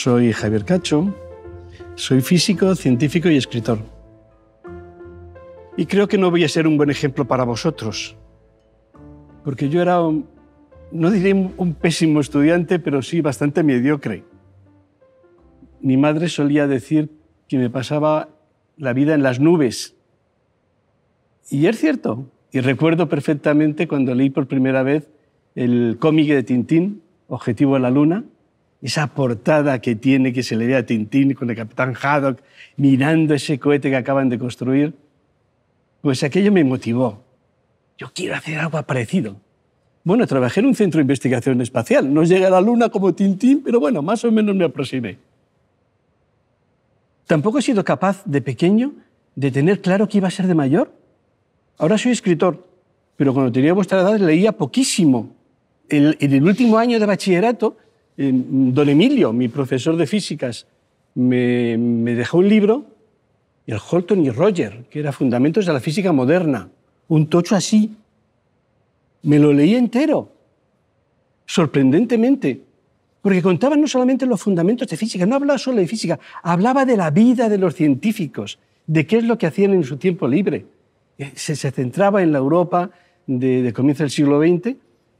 Soy Javier Cacho, soy físico, científico y escritor. Y creo que no voy a ser un buen ejemplo para vosotros, porque yo era, no diré un pésimo estudiante, pero sí bastante mediocre. Mi madre solía decir que me pasaba la vida en las nubes. Y es cierto, y recuerdo perfectamente cuando leí por primera vez el cómic de Tintín, Objetivo de la Luna, esa portada que tiene, que se le ve a Tintín con el capitán Haddock mirando ese cohete que acaban de construir, pues aquello me motivó. Yo quiero hacer algo parecido. Bueno, trabajé en un centro de investigación espacial. No llegué a la Luna como Tintín, pero bueno, más o menos me aproximé. Tampoco he sido capaz de pequeño de tener claro que iba a ser de mayor. Ahora soy escritor, pero cuando tenía vuestra edad leía poquísimo. en el último año de bachillerato don Emilio, mi profesor de físicas, me, dejó un libro, el Holton y Roger, que era Fundamentos de la Física Moderna, un tocho así. Me lo leí entero, sorprendentemente, porque contaba no solamente los fundamentos de física, no hablaba solo de física, hablaba de la vida de los científicos, de qué es lo que hacían en su tiempo libre. Eh, se, centraba en la Europa de, de del siglo XX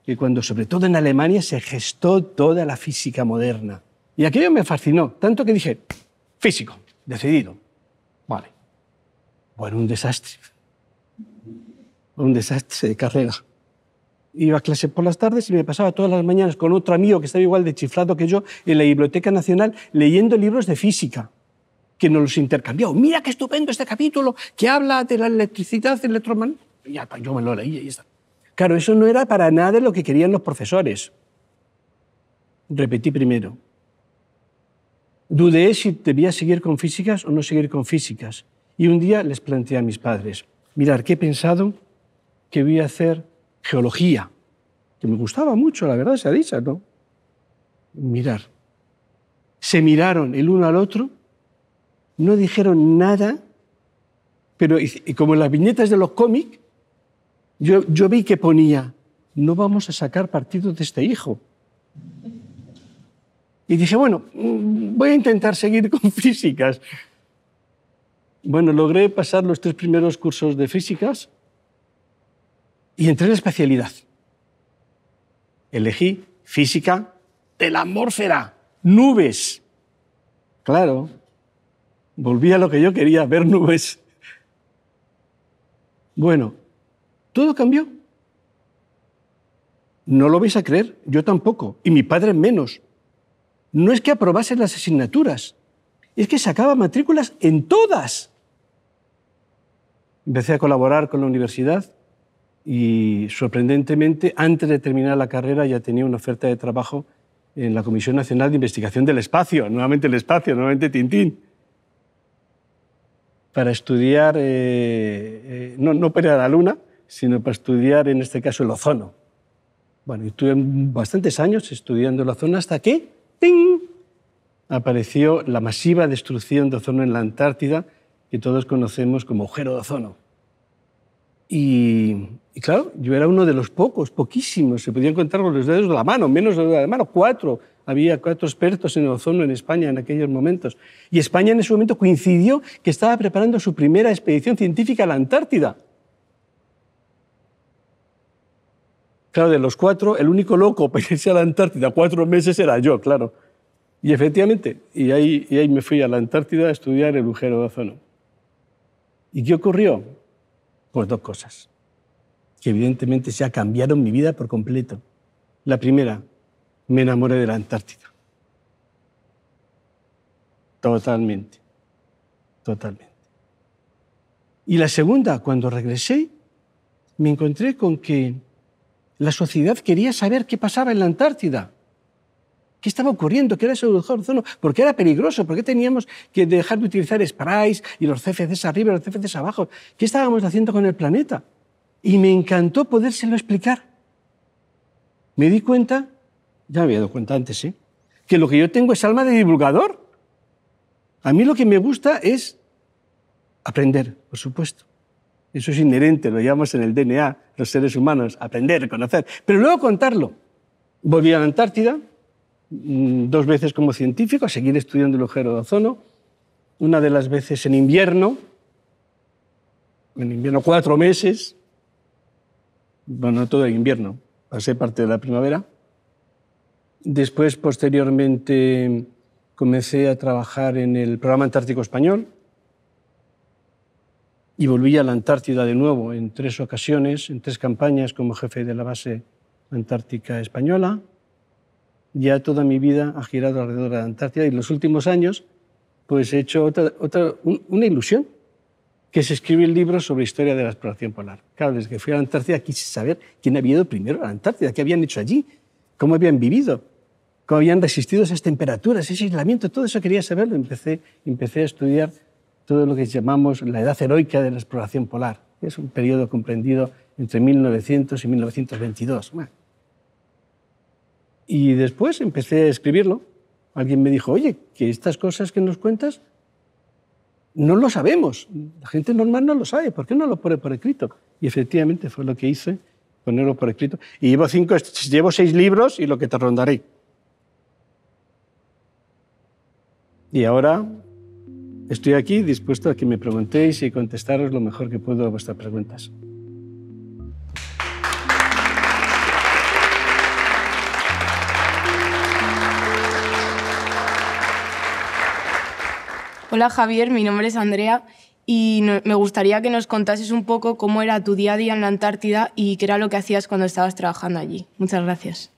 que cuando, sobre todo en Alemania, se gestó toda la física moderna. Y aquello me fascinó, tanto que dije, físico, decidido. Vale. Bueno, un desastre. Un desastre de carrera. Iba a clase por las tardes y me pasaba todas las mañanas con otro amigo que estaba igual de chiflado que yo en la Biblioteca Nacional leyendo libros de física que nos los intercambiaba. Mira qué estupendo este capítulo que habla de la electricidad electromagnética. Ya, yo me lo leía y está. Claro, eso no era para nada lo que querían los profesores. Repetí primero. Dudé si debía seguir con físicas o no seguir con físicas. Y un día les planteé a mis padres, mirar, que he pensado que voy a hacer geología, que me gustaba mucho, la verdad, se ha dicho, ¿no? Mirar. Se miraron el uno al otro, no dijeron nada, pero y como en las viñetas de los cómics, yo, vi que ponía, no vamos a sacar partido de este hijo. Y dije, bueno, mm, voy a intentar seguir con físicas. Bueno, logré pasar los tres primeros cursos de físicas y entré en especialidad. Elegí física de la atmósfera, nubes. Claro, volví a lo que yo quería, ver nubes. Bueno, todo cambió. No lo vais a creer, yo tampoco, y mi padre menos. No es que aprobase las asignaturas, es que sacaba matrículas en todas. Empecé a colaborar con la universidad y sorprendentemente, antes de terminar la carrera ya tenía una oferta de trabajo en la Comisión Nacional de Investigación del Espacio, nuevamente el espacio, nuevamente Tintín, para estudiar, eh, eh, no, no para la Luna, sino para estudiar, en este caso, el ozono. Bueno, estuve bastantes años estudiando el ozono hasta que ¡ting! apareció la masiva destrucción de ozono en la Antártida, que todos conocemos como agujero de ozono. Y, claro, yo era uno de los pocos, poquísimos, se podían contar con los dedos de la mano, menos de la mano, cuatro. Había cuatro expertos en ozono en España en aquellos momentos. Y España en ese momento coincidió que estaba preparando su primera expedición científica a la Antártida. de los cuatro, el único loco para irse a la Antártida cuatro meses era yo, claro. Y efectivamente, y ahí, y ahí me fui a la Antártida a estudiar el agujero de ozono. ¿Y qué ocurrió? Pues dos cosas, que evidentemente ya cambiaron mi vida por completo. La primera, me enamoré de la Antártida. Totalmente, totalmente. Y la segunda, cuando regresé, me encontré con que la sociedad quería saber qué pasaba en la Antártida. ¿Qué estaba ocurriendo? ¿Qué era ese ozono? ¿Por qué era peligroso? porque teníamos que dejar de utilizar sprays y los CFCs arriba y los CFCs abajo? ¿Qué estábamos haciendo con el planeta? Y me encantó podérselo explicar. Me di cuenta, ya me había dado cuenta antes, ¿eh? que lo que yo tengo es alma de divulgador. A mí lo que me gusta es aprender, por supuesto. Eso es inherente, lo llevamos en el DNA, los seres humanos, aprender, conocer, Pero luego contarlo. Volví a la Antártida, mm, dos veces como científico, a seguir estudiando el agujero de ozono. Una de las veces en invierno, en invierno cuatro meses, bueno, todo el invierno, pasé parte de la primavera. Después, posteriormente, comencé a trabajar en el programa Antártico Español, y volví a la Antártida de nuevo en tres ocasiones, en tres campañas como jefe de la base antártica española. Ya toda mi vida ha girado alrededor de la Antártida y en los últimos años pues he hecho otra, una ilusión, que es escribir el libro sobre historia de la exploración polar. Claro, desde que fui a la Antártida quise saber quién había ido primero a la Antártida, qué habían hecho allí, cómo habían vivido, cómo habían resistido esas temperaturas, ese aislamiento, todo eso quería saberlo. Empecé, empecé a estudiar todo lo que llamamos la edad heroica de la exploración polar. Es un periodo comprendido entre 1900 y 1922. Y después empecé a escribirlo. Alguien me dijo, oye, que estas cosas que nos cuentas no lo sabemos. La gente normal no lo sabe. ¿Por qué no lo pone por escrito? Y efectivamente fue lo que hice, ponerlo por escrito. Y llevo, cinco, llevo seis libros y lo que te rondaré. Y ahora Estoy aquí dispuesto a que me preguntéis y contestaros lo mejor que puedo a vuestras preguntas. Hola Javier, mi nombre es Andrea y me gustaría que nos contases un poco cómo era tu día a día en la Antártida y qué era lo que hacías cuando estabas trabajando allí. Muchas gracias.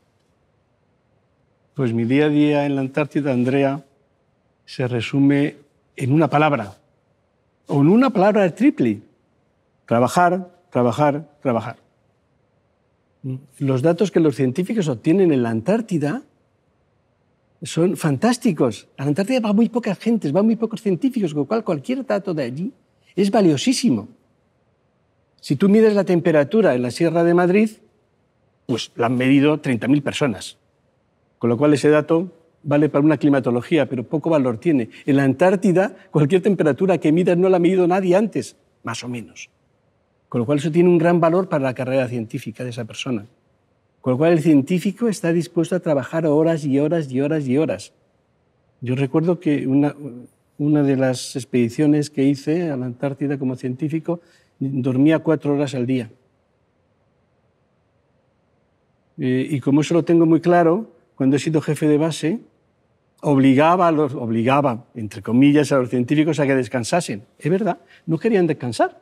Pues mi día a día en la Antártida, Andrea, se resume en una palabra, o en una palabra triple. Trabajar, trabajar, trabajar. Los datos que los científicos obtienen en la Antártida son fantásticos. A la Antártida va muy poca gente, van muy pocos científicos, con lo cual cualquier dato de allí es valiosísimo. Si tú mides la temperatura en la Sierra de Madrid, pues la han medido 30.000 personas. Con lo cual ese dato vale para una climatología, pero poco valor tiene. En la Antártida, cualquier temperatura que midas no la ha medido nadie antes, más o menos. Con lo cual eso tiene un gran valor para la carrera científica de esa persona. Con lo cual el científico está dispuesto a trabajar horas y horas y horas y horas. Yo recuerdo que una, una de las expediciones que hice a la Antártida como científico, dormía cuatro horas al día. Eh, y como eso lo tengo muy claro, cuando he sido jefe de base, obligaba, los, obligaba, entre comillas, a los científicos a que descansasen. Es verdad, no querían descansar.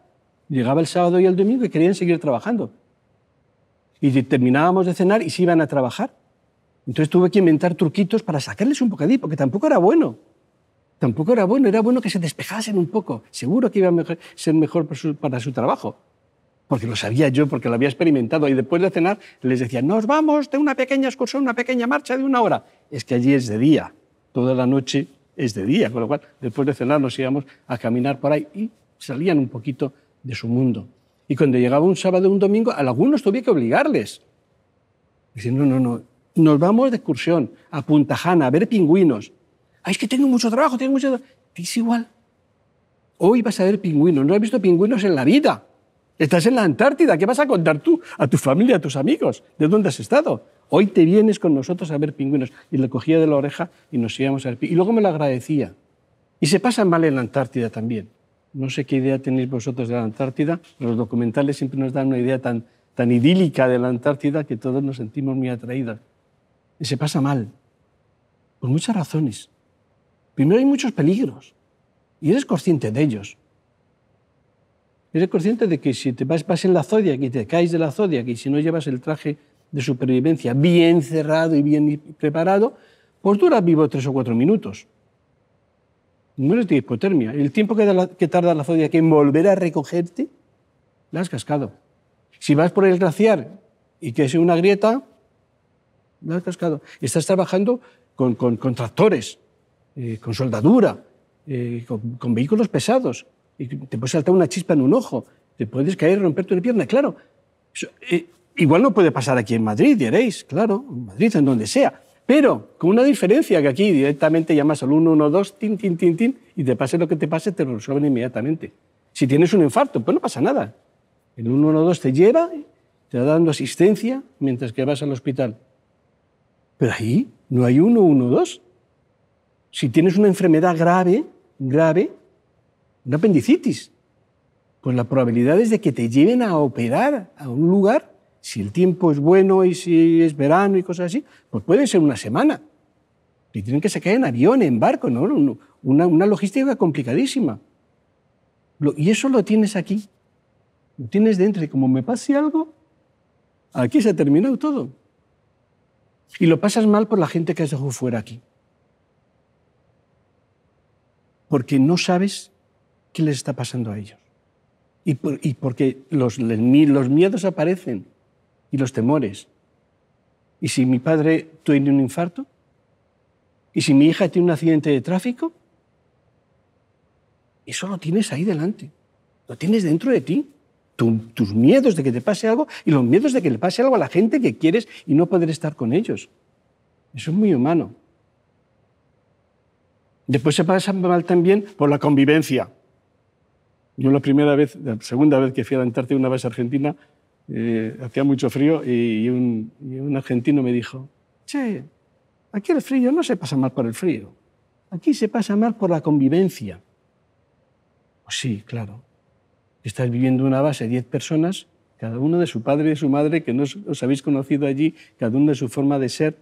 Llegaba el sábado y el domingo y querían seguir trabajando. Y terminábamos de cenar y se iban a trabajar. Entonces tuve que inventar truquitos para sacarles un bocadillo, porque tampoco era bueno. Tampoco era bueno, era bueno que se despejasen un poco. Seguro que iba a ser mejor para su, para su trabajo porque lo sabía yo, porque lo había experimentado. Y después de cenar les decía, nos vamos de una pequeña excursión, una pequeña marcha de una hora. Es que allí es de día, toda la noche es de día, con lo cual después de cenar nos íbamos a caminar por ahí y salían un poquito de su mundo. Y cuando llegaba un sábado o un domingo, a algunos tuve que obligarles. Dicen, no, no, no, nos vamos de excursión a Punta Jana a ver pingüinos. Ay, es que tengo mucho trabajo, tengo mucho trabajo. Es igual. Hoy vas a ver pingüinos, no has visto pingüinos en la vida. Estás en la Antártida, ¿qué vas a contar tú a tu familia, a tus amigos? ¿De dónde has estado? Hoy te vienes con nosotros a ver pingüinos. Y le cogía de la oreja y nos íbamos al ver Y luego me lo agradecía. Y se pasa mal en la Antártida también. No sé qué idea tenéis vosotros de la Antártida. Los documentales siempre nos dan una idea tan, tan idílica de la Antártida que todos nos sentimos muy atraídos. Y se pasa mal. Por muchas razones. Primero hay muchos peligros. Y eres consciente de ellos. Eres consciente de que si te vas, en la zodia y te caes de la zodia y si no llevas el traje de supervivencia bien cerrado y bien preparado, pues dura vivo tres o cuatro minutos. No es de hipotermia. El tiempo que, que tarda la zodiaca en volver a recogerte, la has cascado. Si vas por el glaciar y que es una grieta, la has cascado. Estás trabajando con, con, con tractores, eh, con soldadura, eh, con, vehículos pesados. Y te puede saltar una chispa en un ojo, te puedes caer y romperte una pierna. Claro, eso, eh, Igual no puede pasar aquí en Madrid, diréis, claro, en Madrid, en donde sea. Pero con una diferencia que aquí directamente llamas al 112, tin, tin, tin, tin, y te pase lo que te pase, te lo resuelven inmediatamente. Si tienes un infarto, pues no pasa nada. El 112 te lleva, te va dando asistencia mientras que vas al hospital. Pero ahí no hay 112. Si tienes una enfermedad grave, grave, una apendicitis, pues la probabilidad es de que te lleven a operar a un lugar si el tiempo es bueno y si es verano y cosas así, pues puede ser una semana. Y tienen que sacar en avión, en barco, ¿no? Una, logística complicadísima. y eso lo tienes aquí. Lo tienes dentro. Y como me pase algo, aquí se ha terminado todo. Y lo pasas mal por la gente que has dejado fuera aquí. Porque no sabes qué les está pasando a ellos. Y, porque los miedos aparecen y los temores. ¿Y si mi padre tiene un infarto? ¿Y si mi hija tiene un accidente de tráfico? Eso lo tienes ahí delante, lo tienes dentro de ti. tus miedos de que te pase algo y los miedos de que le pase algo a la gente que quieres y no poder estar con ellos. Eso es muy humano. Después se pasa mal también por la convivencia. Yo la primera vez, la segunda vez que fui a la Antártida, una vez a Argentina, eh, hacía mucho frío y un, argentino me dijo, che, aquí el frío no se pasa mal por el frío, aquí se pasa mal por la convivencia. Pues sí, claro. Estás viviendo una base de 10 personas, cada uno de su padre y de su madre, que no os, os habéis conocido allí, cada uno de su forma de ser,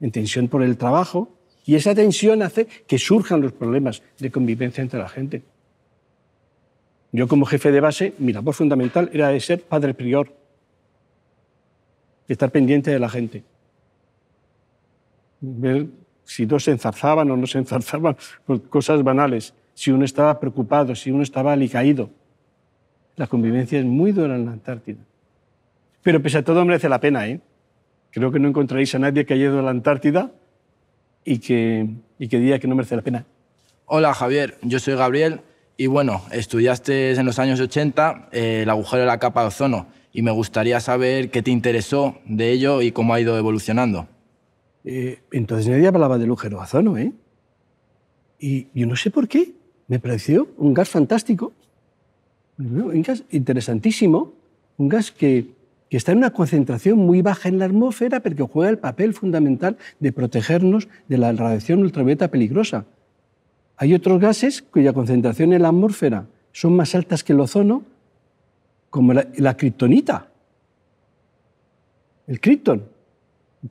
en tensión por el trabajo, y esa tensión hace que surjan los problemas de convivencia entre la gente. Yo como jefe de base, mi labor fundamental era de ser padre prior, estar pendiente de la gente, ver si dos se enzarzaban o no se enzarzaban por pues, cosas banales, si uno estaba preocupado, si uno estaba alicaído. La convivencia es muy dura en la Antártida. Pero pese a todo merece la pena, ¿eh? Creo que no encontraréis a nadie que haya ido a la Antártida y que, y que diga que no merece la pena. Hola Javier, yo soy Gabriel y bueno, estudiaste en los años 80 eh, el agujero de la capa de ozono y me gustaría saber qué te interesó de ello y cómo ha ido evolucionando. Eh, entonces nadie hablaba del agujero de ozono, ¿eh? Y yo no sé por qué, me pareció un gas fantástico, un gas interesantísimo, un gas que, que está en una concentración muy baja en la atmósfera, pero que juega el papel fundamental de protegernos de la radiación ultravioleta peligrosa. Hay otros gases cuya concentración en la atmósfera son más altas que el ozono, como la, la kriptonita, el krypton,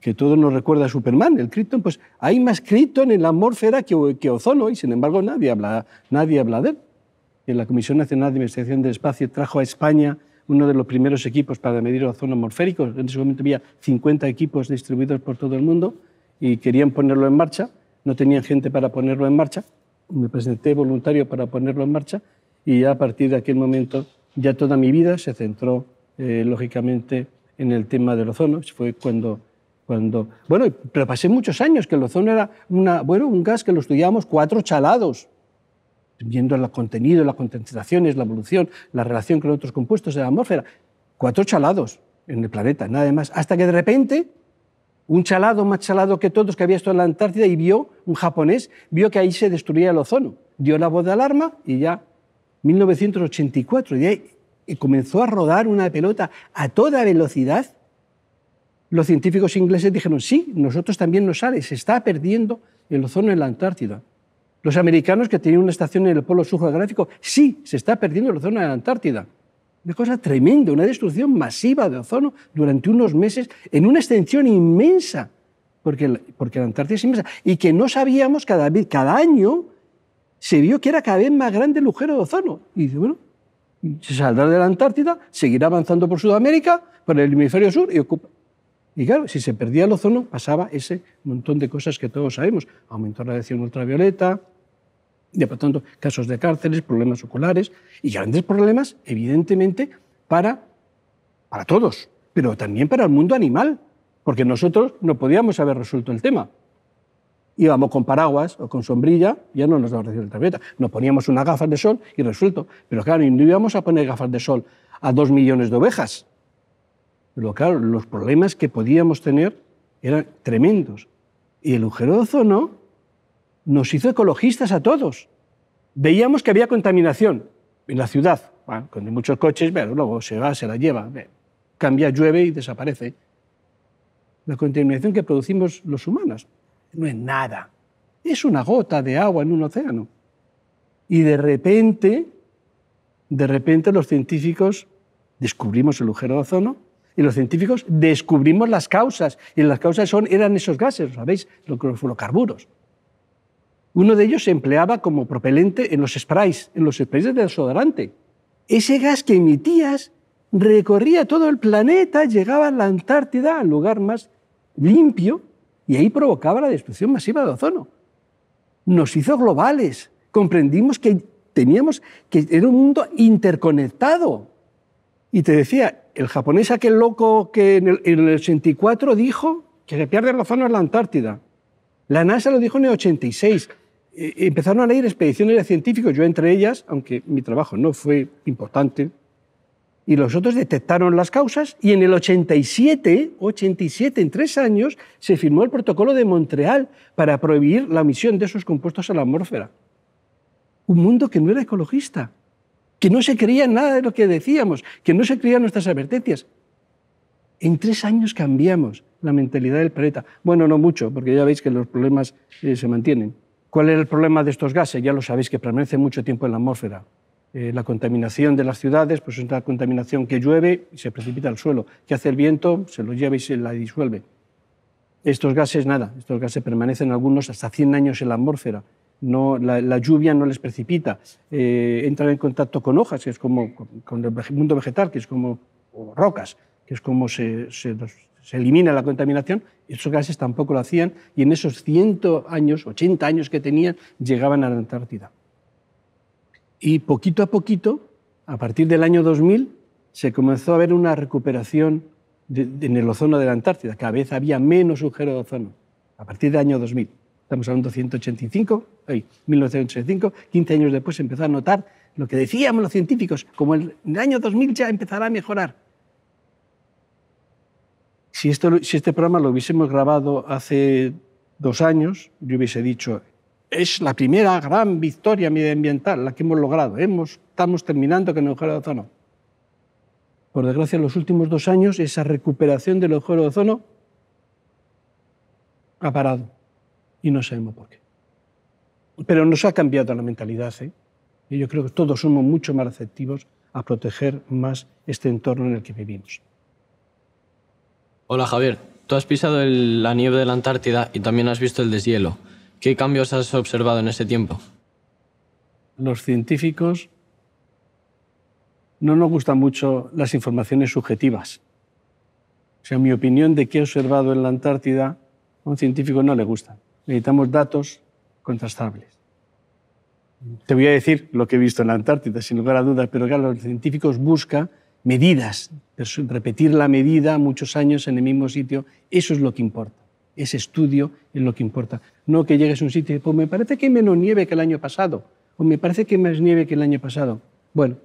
que todo nos recuerda a Superman, el krypton, pues hay más krypton en la atmósfera que, ozono y sin embargo nadie habla, nadie habla de él. En la Comisión Nacional de Investigación del Espacio trajo a España uno de los primeros equipos para medir ozono atmosférico. En ese momento había 50 equipos distribuidos por todo el mundo y querían ponerlo en marcha, no tenían gente para ponerlo en marcha, me presenté voluntario para ponerlo en marcha y a partir de aquel momento ya toda mi vida se centró eh, lógicamente en el tema del ozono. Fue cuando, cuando... Bueno, pero pasé muchos años que el ozono era una, bueno, un gas que lo estudiábamos cuatro chalados, viendo el contenido, las concentraciones, la evolución, la relación con otros compuestos de la atmósfera. Cuatro chalados en el planeta, nada más. Hasta que de repente un chalado más chalado que todos que había estado en la Antártida y vio, un japonés, vio que ahí se destruía el ozono. Dio la voz de alarma y ya, 1984, y ahí comenzó a rodar una pelota a toda velocidad. Los científicos ingleses dijeron, sí, nosotros también nos sale, se está perdiendo el ozono en la Antártida. Los americanos que tenían una estación en el polo sur geográfico, sí, se está perdiendo el ozono en la Antártida. Una cosa tremenda, una destrucción masiva de ozono durante unos meses en una extensión inmensa, porque, porque la Antártida es inmensa, y que no sabíamos cada, cada año se vio que era cada vez más grande el agujero de ozono. Y dice, bueno, se saldrá de la Antártida, seguirá avanzando por Sudamérica, por el hemisferio sur y ocupa. Y claro, si se perdía el ozono, pasaba ese montón de cosas que todos sabemos. Aumentó la radiación ultravioleta, y por tanto casos de cárceles, problemas oculares y grandes problemas, evidentemente, para, para todos, pero también para el mundo animal, porque nosotros no podíamos haber resuelto el tema. Íbamos con paraguas o con sombrilla, ya no nos daba el tarjeta, Nos poníamos unas gafas de sol y resuelto. Pero claro, no íbamos a poner gafas de sol a dos millones de ovejas. Pero claro, los problemas que podíamos tener eran tremendos. Y el agujero de ozono nos hizo ecologistas a todos. Veíamos que había contaminación en la ciudad, bueno, con muchos coches, luego se va, se la lleva, cambia, llueve y desaparece. La contaminación que producimos los humanos no es nada, es una gota de agua en un océano. Y de repente, de repente los científicos descubrimos el agujero de ozono y los científicos descubrimos las causas. Y las causas son, eran esos gases, ¿sabéis? Los fluorocarburos. Uno de ellos se empleaba como propelente en los sprays, en los sprays de desodorante. Ese gas que emitías recorría todo el planeta, llegaba a la Antártida, al lugar más limpio, y ahí provocaba la destrucción masiva de ozono. Nos hizo globales, comprendimos que teníamos que era un mundo interconectado. Y te decía, el japonés aquel loco que en el, en el 84 dijo que se pierde el ozono en la Antártida. La NASA lo dijo en el 86. Eh, empezaron a leer expediciones de científicos, yo entre ellas, aunque mi trabajo no fue importante, y los otros detectaron las causas y en el 87, 87, en tres años, se firmó el protocolo de Montreal para prohibir la emisión de esos compuestos a la atmósfera. Un mundo que no era ecologista, que no se creía nada de lo que decíamos, que no se creían nuestras advertencias. En tres años cambiamos la mentalidad del planeta. Bueno, no mucho, porque ya veis que los problemas eh, se mantienen. ¿Cuál es el problema de estos gases? Ya lo sabéis, que permanecen mucho tiempo en la atmósfera. Eh, la contaminación de las ciudades, pues es una contaminación que llueve y se precipita al suelo. que hace el viento? Se lo lleva y se la disuelve. Estos gases, nada, estos gases permanecen algunos hasta 100 años en la atmósfera. No, la, lluvia no les precipita, eh, entran en contacto con hojas, que es como con, el mundo vegetal, que es como rocas, que es como se, se, se elimina la contaminación, esos gases tampoco lo hacían y en esos 100 años, 80 años que tenían, llegaban a la Antártida. Y poquito a poquito, a partir del año 2000, se comenzó a ver una recuperación en el ozono de la Antártida. Cada vez había menos agujero de ozono, a partir del año 2000. Estamos hablando de 185, 1985, 15 años después se empezó a notar lo que decíamos los científicos, como el año 2000 ya empezará a mejorar. Si, este programa lo hubiésemos grabado hace dos años, yo hubiese dicho, es la primera gran victoria medioambiental la que hemos logrado. Hemos, estamos terminando con el agujero de ozono. Por desgracia, en los últimos dos años esa recuperación del agujero de ozono ha parado y no sabemos por qué. Pero nos ha cambiado la mentalidad ¿eh? y yo creo que todos somos mucho más receptivos a proteger más este entorno en el que vivimos. Hola Javier, tú has pisado la nieve de la Antártida y también has visto el deshielo. ¿Qué cambios has observado en ese tiempo? Los científicos no nos gustan mucho las informaciones subjetivas. O sea, mi opinión de qué he observado en la Antártida a un científico no le gusta. Necesitamos datos contrastables. Te voy a decir lo que he visto en la Antártida, sin lugar a dudas, pero claro, los científicos buscan medidas, repetir la medida muchos años en el mismo sitio, eso es lo que importa. Ese estudio es lo que importa. No que llegues a un sitio y pues me parece que hay menos nieve que el año pasado, o me parece que hay más nieve que el año pasado. Bueno,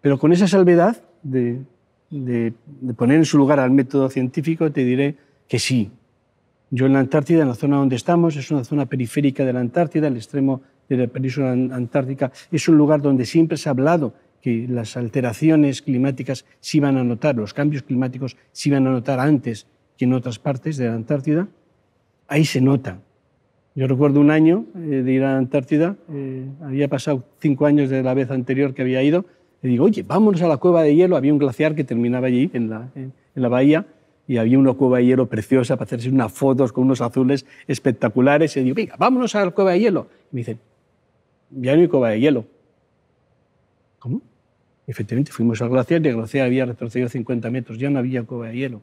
pero con esa salvedad de, de poner en su lugar al método científico, te diré que sí. Yo en la Antártida, en la zona donde estamos, es una zona periférica de la Antártida, el extremo de la península antártica, es un lugar donde siempre se ha hablado que las alteraciones climáticas se iban a notar, los cambios climáticos se iban a notar antes que en otras partes de la Antártida, ahí se nota. Yo recuerdo un año eh, de ir a la Antártida, eh, había pasado cinco años de la vez anterior que había ido, y digo, oye, vámonos a la cueva de hielo, había un glaciar que terminaba allí, en la, bahía, y había una cueva de hielo preciosa para hacerse unas fotos con unos azules espectaculares. Y digo, venga, vámonos a la cueva de hielo. Y me dicen, ya no hay cueva de hielo. ¿Cómo? Efectivamente, fuimos al glaciar y el glaciar había retrocedido 50 metros, ya no había cova de hielo.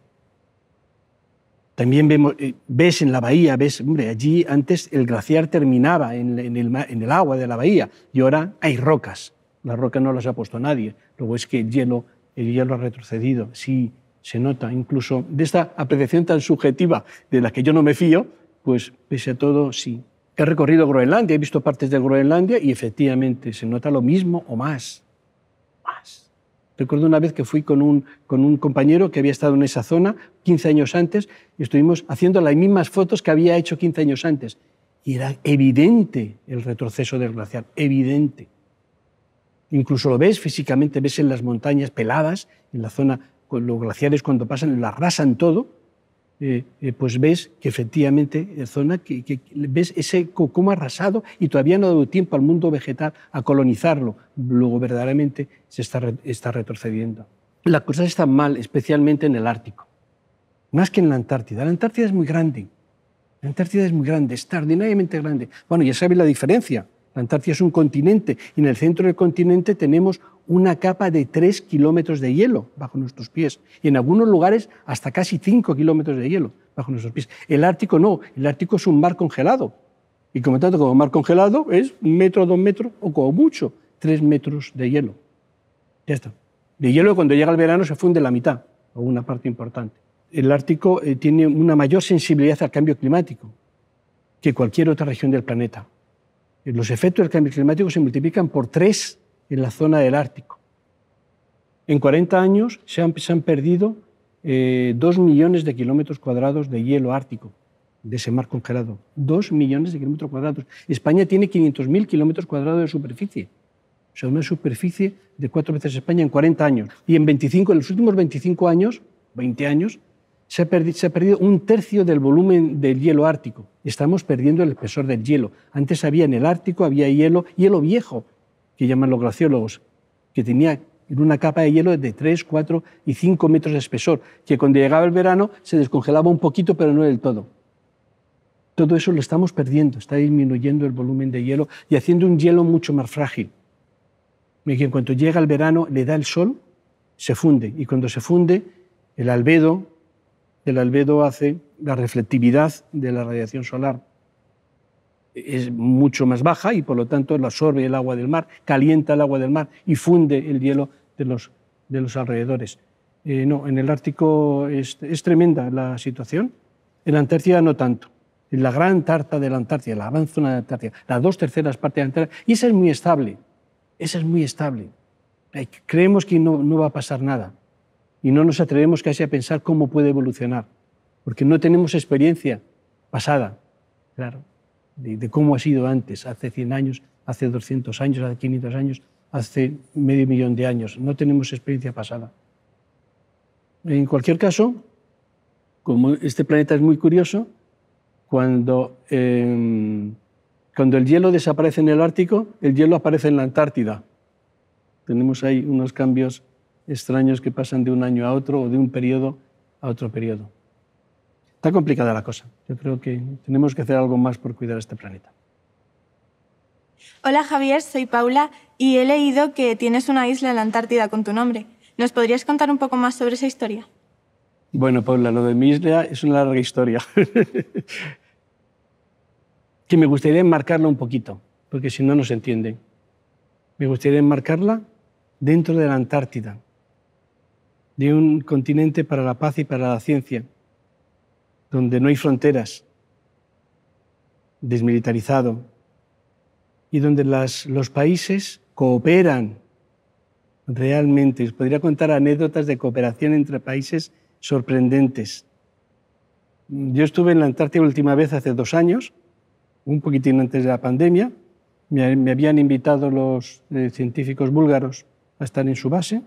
También vemos, eh, ves en la bahía, ves, hombre, allí antes el glaciar terminaba en, el, agua de la bahía y ahora hay rocas. Las rocas no las ha puesto nadie. Luego es que el hielo, el hielo ha retrocedido. Sí, se nota incluso de esta apreciación tan subjetiva de la que yo no me fío, pues pese a todo, sí. He recorrido Groenlandia, he visto partes de Groenlandia y efectivamente se nota lo mismo o más más. Recuerdo una vez que fui con un, con un compañero que había estado en esa zona 15 años antes y estuvimos haciendo las mismas fotos que había hecho 15 años antes. Y era evidente el retroceso del glaciar, evidente. Incluso lo ves físicamente, ves en las montañas peladas, en la zona, los glaciares cuando pasan, lo arrasan todo eh, eh, pues ves que efectivamente zona que, ves ese ha arrasado y todavía no ha dado tiempo al mundo vegetal a colonizarlo. Luego verdaderamente se está, está retrocediendo. Las cosas están mal, especialmente en el Ártico, más que en la Antártida. La Antártida es muy grande. La Antártida es muy grande, extraordinariamente grande. Bueno, ya sabes la diferencia. La Antártida es un continente y en el centro del continente tenemos una capa de 3 kilómetros de hielo bajo nuestros pies y en algunos lugares hasta casi 5 kilómetros de hielo bajo nuestros pies. El Ártico no, el Ártico es un mar congelado y como tanto como mar congelado es un metro, dos metros o como mucho tres metros de hielo. Ya está. De hielo cuando llega el verano se funde la mitad o una parte importante. El Ártico eh, tiene una mayor sensibilidad al cambio climático que cualquier otra región del planeta. Eh, los efectos del cambio climático se multiplican por tres en la zona del Ártico. En 40 años se han, perdido eh, 2 millones de kilómetros cuadrados de hielo ártico, de ese mar congelado. 2 millones de kilómetros cuadrados. España tiene 500.000 kilómetros cuadrados de superficie. O sea, una superficie de cuatro veces España en 40 años. Y en, 25, en los últimos 25 años, 20 años, se se ha, perdido, un tercio del volumen del hielo ártico. Estamos perdiendo el espesor del hielo. Antes había en el Ártico, había hielo, hielo viejo, que llaman los glaciólogos, que tenía una capa de hielo de 3, 4 y 5 metros de espesor, que cuando llegaba el verano se descongelaba un poquito, pero no del todo. Todo eso lo estamos perdiendo, está disminuyendo el volumen de hielo y haciendo un hielo mucho más frágil. Y en cuanto llega el verano, le da el sol, se funde. Y cuando se funde, el albedo, el albedo hace la reflectividad de la radiación solar es mucho más baja y por lo tanto lo absorbe el agua del mar, calienta el agua del mar y funde el hielo de los, de los alrededores. Eh, no, en el Ártico es, tremenda la situación. En la Antártida no tanto. En la gran tarta de la Antártida, la gran zona de la Antártida, las dos terceras partes de la Antártida. Y esa es muy estable. Esa es muy estable. Eh, creemos que no, no va a pasar nada. Y no nos atrevemos casi a pensar cómo puede evolucionar. Porque no tenemos experiencia pasada. Claro de, cómo ha sido antes, hace 100 años, hace 200 años, hace 500 años, hace medio millón de años. No tenemos experiencia pasada. En cualquier caso, como este planeta es muy curioso, cuando, em, cuando el hielo desaparece en el Ártico, el hielo aparece en la Antártida. Tenemos ahí unos cambios extraños que pasan de un año a otro o de un periodo a otro periodo. Está complicada la cosa. Yo creo que tenemos que hacer algo más por cuidar este planeta. Hola Javier, soy Paula y he leído que tienes una isla en la Antártida con tu nombre. ¿Nos podrías contar un poco más sobre esa historia? Bueno, Paula, lo de mi isla es una larga historia. que me gustaría enmarcarla un poquito, porque si no, no se entiende. Me gustaría enmarcarla dentro de la Antártida, de un continente para la paz y para la ciencia, donde no hay fronteras, desmilitarizado, y donde los países cooperan realmente. Os podría contar anécdotas de cooperación entre países sorprendentes. Yo estuve en la Antártida última vez hace dos años, un poquitín antes de la pandemia. Me, habían invitado los eh, científicos búlgaros a estar en su base.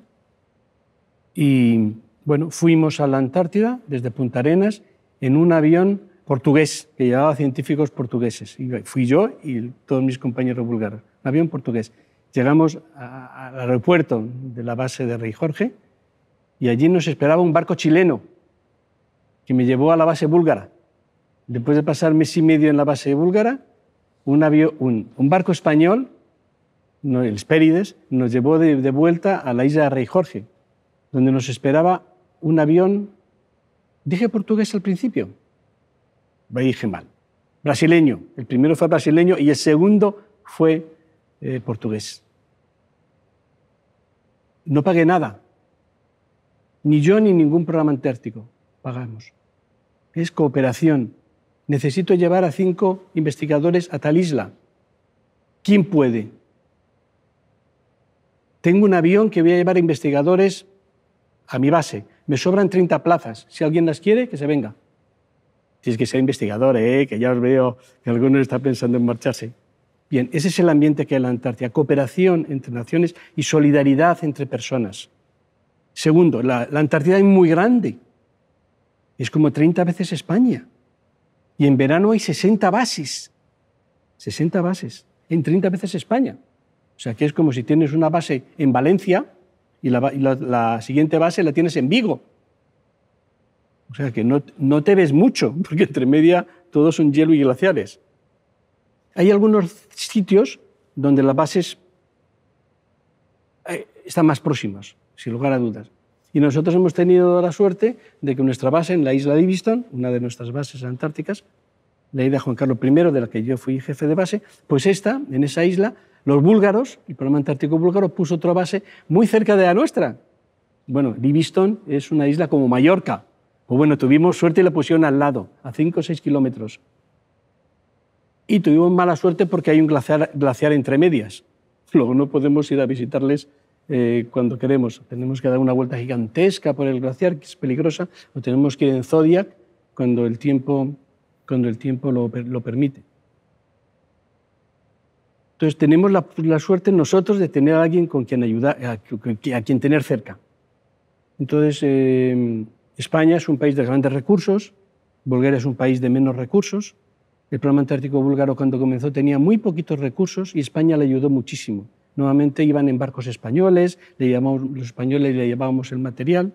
Y bueno, fuimos a la Antártida desde Punta Arenas en un avión portugués que llevaba científicos portugueses. fui yo y todos mis compañeros búlgaros. Un avión portugués. Llegamos al aeropuerto de la base de Rey Jorge y allí nos esperaba un barco chileno que me llevó a la base búlgara. Después de pasar mes y medio en la base búlgara, un, barco español, el Espérides, nos llevó de vuelta a la isla de Rey Jorge, donde nos esperaba un avión Dije portugués al principio. Me dije mal. Brasileño. El primero fue brasileño y el segundo fue eh, portugués. No pagué nada. Ni yo ni ningún programa antártico pagamos. Es cooperación. Necesito llevar a cinco investigadores a tal isla. ¿Quién puede? Tengo un avión que voy a llevar a investigadores a mi base me sobran 30 plazas, si alguien las quiere, que se venga. Si es que sea investigador, ¿eh? que ya os veo que alguno está pensando en marcharse. Bien, ese es el ambiente que hay en la Antártida, cooperación entre naciones y solidaridad entre personas. Segundo, la, la Antártida es muy grande, es como 30 veces España. Y en verano hay 60 bases, 60 bases, en 30 veces España. O sea, que es como si tienes una base en Valencia y, la, siguiente base la tienes en Vigo. O sea que no, te ves mucho, porque entre media todos son hielo y glaciares. Hay algunos sitios donde las bases eh, están más próximas, sin lugar a dudas. Y nosotros hemos tenido la suerte de que nuestra base en la isla de Livingston, una de nuestras bases antárticas, la de Juan Carlos I, de la que yo fui jefe de base, pues esta, en esa isla, los búlgaros, el programa antártico búlgaro, puso otra base muy cerca de la nuestra. Bueno, Livingston es una isla como Mallorca. Pues bueno, tuvimos suerte y la pusieron al lado, a cinco o 6 kilómetros. Y tuvimos mala suerte porque hay un glaciar, entre medias. Luego no podemos ir a visitarles eh, cuando queremos. Tenemos que dar una vuelta gigantesca por el glaciar, que es peligrosa, o tenemos que ir en Zodiac cuando el tiempo cuando el tiempo lo, permite. Entonces tenemos la, suerte nosotros de tener a alguien con quien ayudar, a, quien tener cerca. Entonces em, España es un país de grandes recursos, Bulgaria es un país de menos recursos. El programa antártico búlgaro cuando comenzó tenía muy poquitos recursos y España le ayudó muchísimo. Nuevamente iban en barcos españoles, le llamamos, los españoles le llevábamos el material.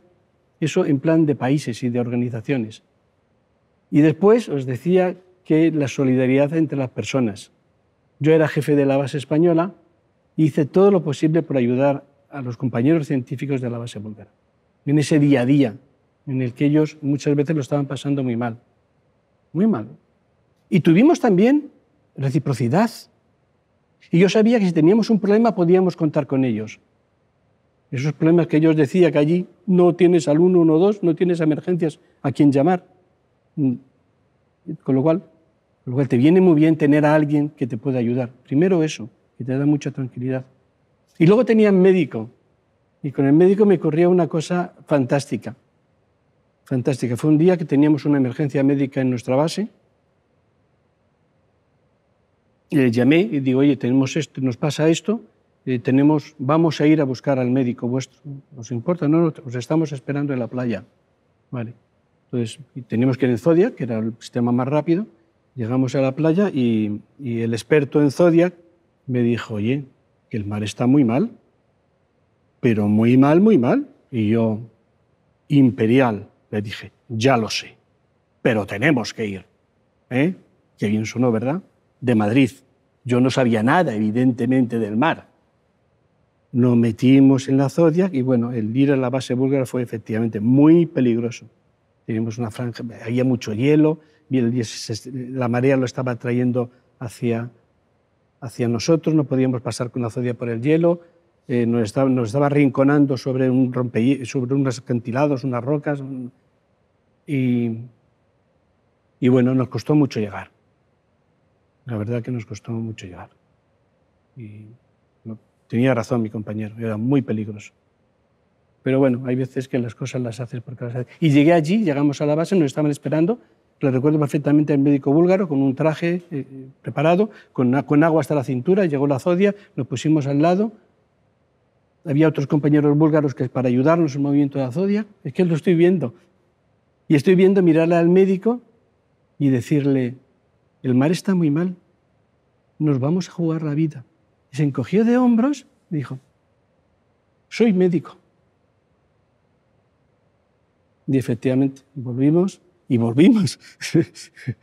Eso en plan de países y de organizaciones. Y después os decía que la solidaridad entre las personas. Yo era jefe de la base española y hice todo lo posible por ayudar a los compañeros científicos de la base búlgara, en ese día a día en el que ellos muchas veces lo estaban pasando muy mal, muy mal. Y tuvimos también reciprocidad. Y yo sabía que si teníamos un problema podíamos contar con ellos. Esos problemas que ellos decía, que allí no tienes al 112, no tienes emergencias a quien llamar. Mm. Con lo cual, te viene muy bien tener a alguien que te pueda ayudar. Primero eso, que te da mucha tranquilidad. Y luego tenía médico. Y con el médico me corría una cosa fantástica. Fantástica. Fue un día que teníamos una emergencia médica en nuestra base. Y le llamé y digo, oye, tenemos esto, nos pasa esto, eh, tenemos, vamos a ir a buscar al médico vuestro. ¿Nos importa? No, os estamos esperando en la playa. Vale. Entonces, teníamos que ir en Zodiac, que era el sistema más rápido. Llegamos a la playa y, el experto en Zodiac me dijo, oye, que el mar está muy mal, pero muy mal, muy mal. Y yo, imperial, le dije, ya lo sé, pero tenemos que ir. ¿Eh? Qué bien sonó, ¿verdad? De Madrid. Yo no sabía nada, evidentemente, del mar. Nos metimos en la Zodiac y, bueno, el ir a la base búlgara fue efectivamente muy peligroso teníamos una franja, había mucho hielo, y la marea lo estaba trayendo hacia, hacia nosotros, no podíamos pasar con la zodia por el hielo, eh, nos, estaba, rinconando sobre, un sobre unos acantilados, unas rocas, y, bueno, nos costó mucho llegar. La verdad que nos costó mucho llegar. Y tenía razón mi compañero, era muy peligroso. Pero bueno, hay veces que las cosas las haces porque las haces. Y llegué allí, llegamos a la base, nos estaban esperando. le recuerdo perfectamente al médico búlgaro con un traje eh, preparado, con, agua hasta la cintura. Llegó la Zodia, nos pusimos al lado, había otros compañeros búlgaros que para ayudarnos en movimiento de la Zodia, es que lo estoy viendo. Y estoy viendo mirarle al médico y decirle, el mar está muy mal, nos vamos a jugar la vida. Y se encogió de hombros y dijo, soy médico. Y efectivamente volvimos y volvimos.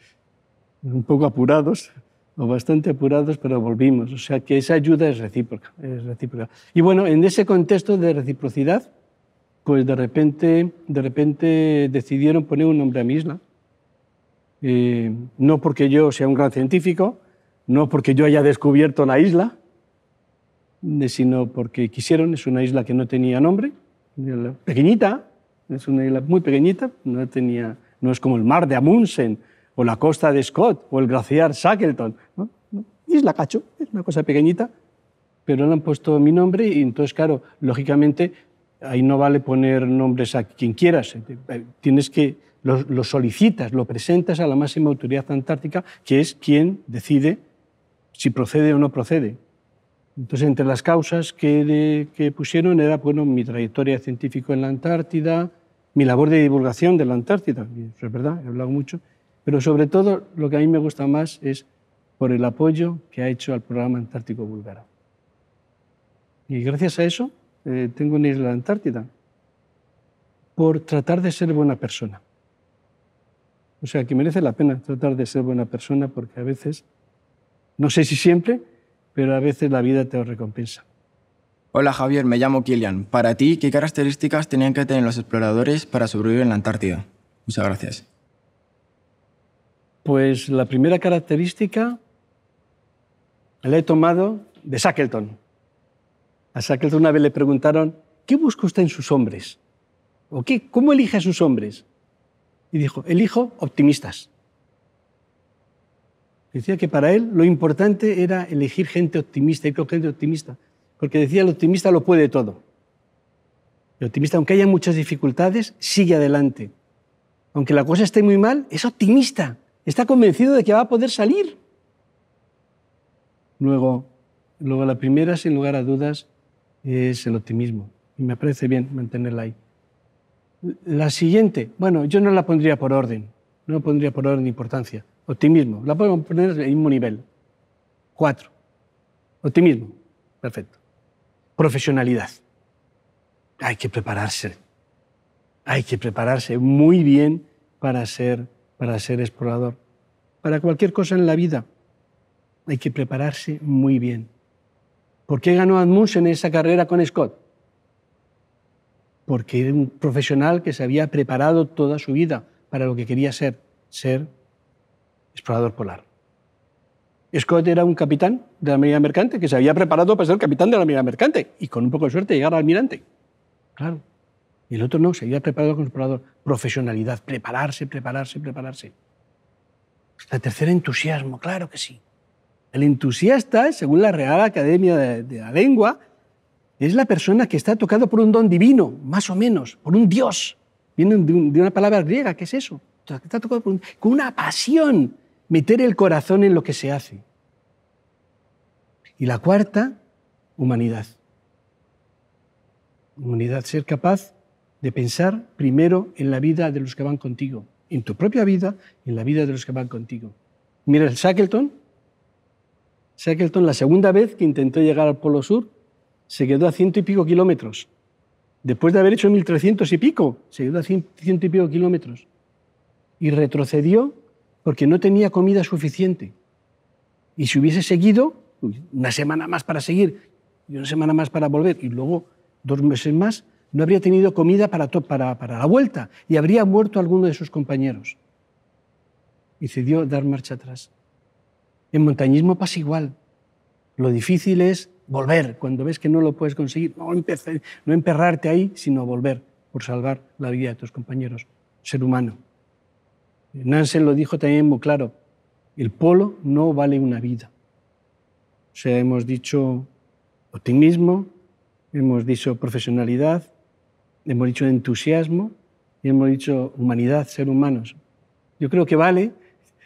un poco apurados, o bastante apurados, pero volvimos. O sea que esa ayuda es recíproca, es recíproca. Y bueno, en ese contexto de reciprocidad, pues de repente, de repente decidieron poner un nombre a mi isla. Eh, no porque yo sea un gran científico, no porque yo haya descubierto la isla, eh, sino porque quisieron, es una isla que no tenía nombre, eh, pequeñita, es una isla muy pequeñita, no, tenía, no es como el mar de Amundsen o la costa de Scott o el glaciar Shackleton. ¿no? Isla Cacho, es una cosa pequeñita, pero le han puesto mi nombre y entonces, claro, lógicamente ahí no vale poner nombres a quien quieras. Eh, tienes que lo, lo, solicitas, lo presentas a la máxima autoridad antártica, que es quien decide si procede o no procede. Entonces, entre las causas que, pusieron era bueno, mi trayectoria científica en la Antártida, mi labor de divulgación de la Antártida, es verdad, he hablado mucho, pero sobre todo lo que a mí me gusta más es por el apoyo que ha hecho al programa Antártico Búlgaro. Y gracias a eso eh, tengo una isla Antártida, por tratar de ser buena persona. O sea, que merece la pena tratar de ser buena persona porque a veces, no sé si siempre, pero a veces la vida te lo recompensa. Hola Javier, me llamo Kilian. Para ti, ¿qué características tenían que tener los exploradores para sobrevivir en la Antártida? Muchas gracias. Pues la primera característica la he tomado de Shackleton. A Shackleton una vez le preguntaron, ¿qué busca usted en sus hombres? ¿O qué? ¿Cómo elige a sus hombres? Y dijo, elijo optimistas. Decía que para él lo importante era elegir gente optimista, creo con gente optimista, porque decía el optimista lo puede todo. El optimista, aunque haya muchas dificultades, sigue adelante. Aunque la cosa esté muy mal, es optimista, está convencido de que va a poder salir. Luego, luego la primera, sin lugar a dudas, es el optimismo. Y me parece bien mantenerla ahí. La siguiente, bueno, yo no la pondría por orden, no la pondría por orden de importancia. Optimismo. La podemos poner en el mismo nivel. Cuatro. Optimismo. Perfecto. Profesionalidad. Hay que prepararse. Hay que prepararse muy bien para ser, para ser explorador. Para cualquier cosa en la vida hay que prepararse muy bien. ¿Por qué ganó Admussen esa carrera con Scott? Porque era un profesional que se había preparado toda su vida para lo que quería ser, ser explorador polar. Scott era un capitán de la Marina Mercante que se había preparado para ser capitán de la Marina Mercante y con un poco de suerte llegar al almirante. Claro. Y el otro no, se había preparado como explorador. Profesionalidad, prepararse, prepararse, prepararse. La tercera, entusiasmo, claro que sí. El entusiasta, según la Real Academia de, la Lengua, es la persona que está tocado por un don divino, más o menos, por un dios. Viene de, una palabra griega, ¿qué es eso? Está tocado con una pasión meter el corazón en lo que se hace. Y la cuarta, humanidad. Humanidad, ser capaz de pensar primero en la vida de los que van contigo, en tu propia vida y en la vida de los que van contigo. Mira, el Shackleton, Shackleton la segunda vez que intentó llegar al Polo Sur, se quedó a ciento y pico kilómetros. Después de haber hecho 1300 y pico, se quedó a ciento y pico kilómetros. Y retrocedió porque no tenía comida suficiente. Y si hubiese seguido, una semana más para seguir y una semana más para volver y luego dos meses más, no habría tenido comida para, para, la vuelta y habría muerto alguno de sus compañeros. Y decidió dar marcha atrás. En montañismo pasa igual. Lo difícil es volver cuando ves que no lo puedes conseguir. no emperrarte ahí, sino volver por salvar la vida de tus compañeros. Ser humano. Nansen lo dijo también muy claro, el polo no vale una vida. O sea, hemos dicho optimismo, hemos dicho profesionalidad, hemos dicho entusiasmo y hemos dicho humanidad, ser humanos. Yo creo que vale,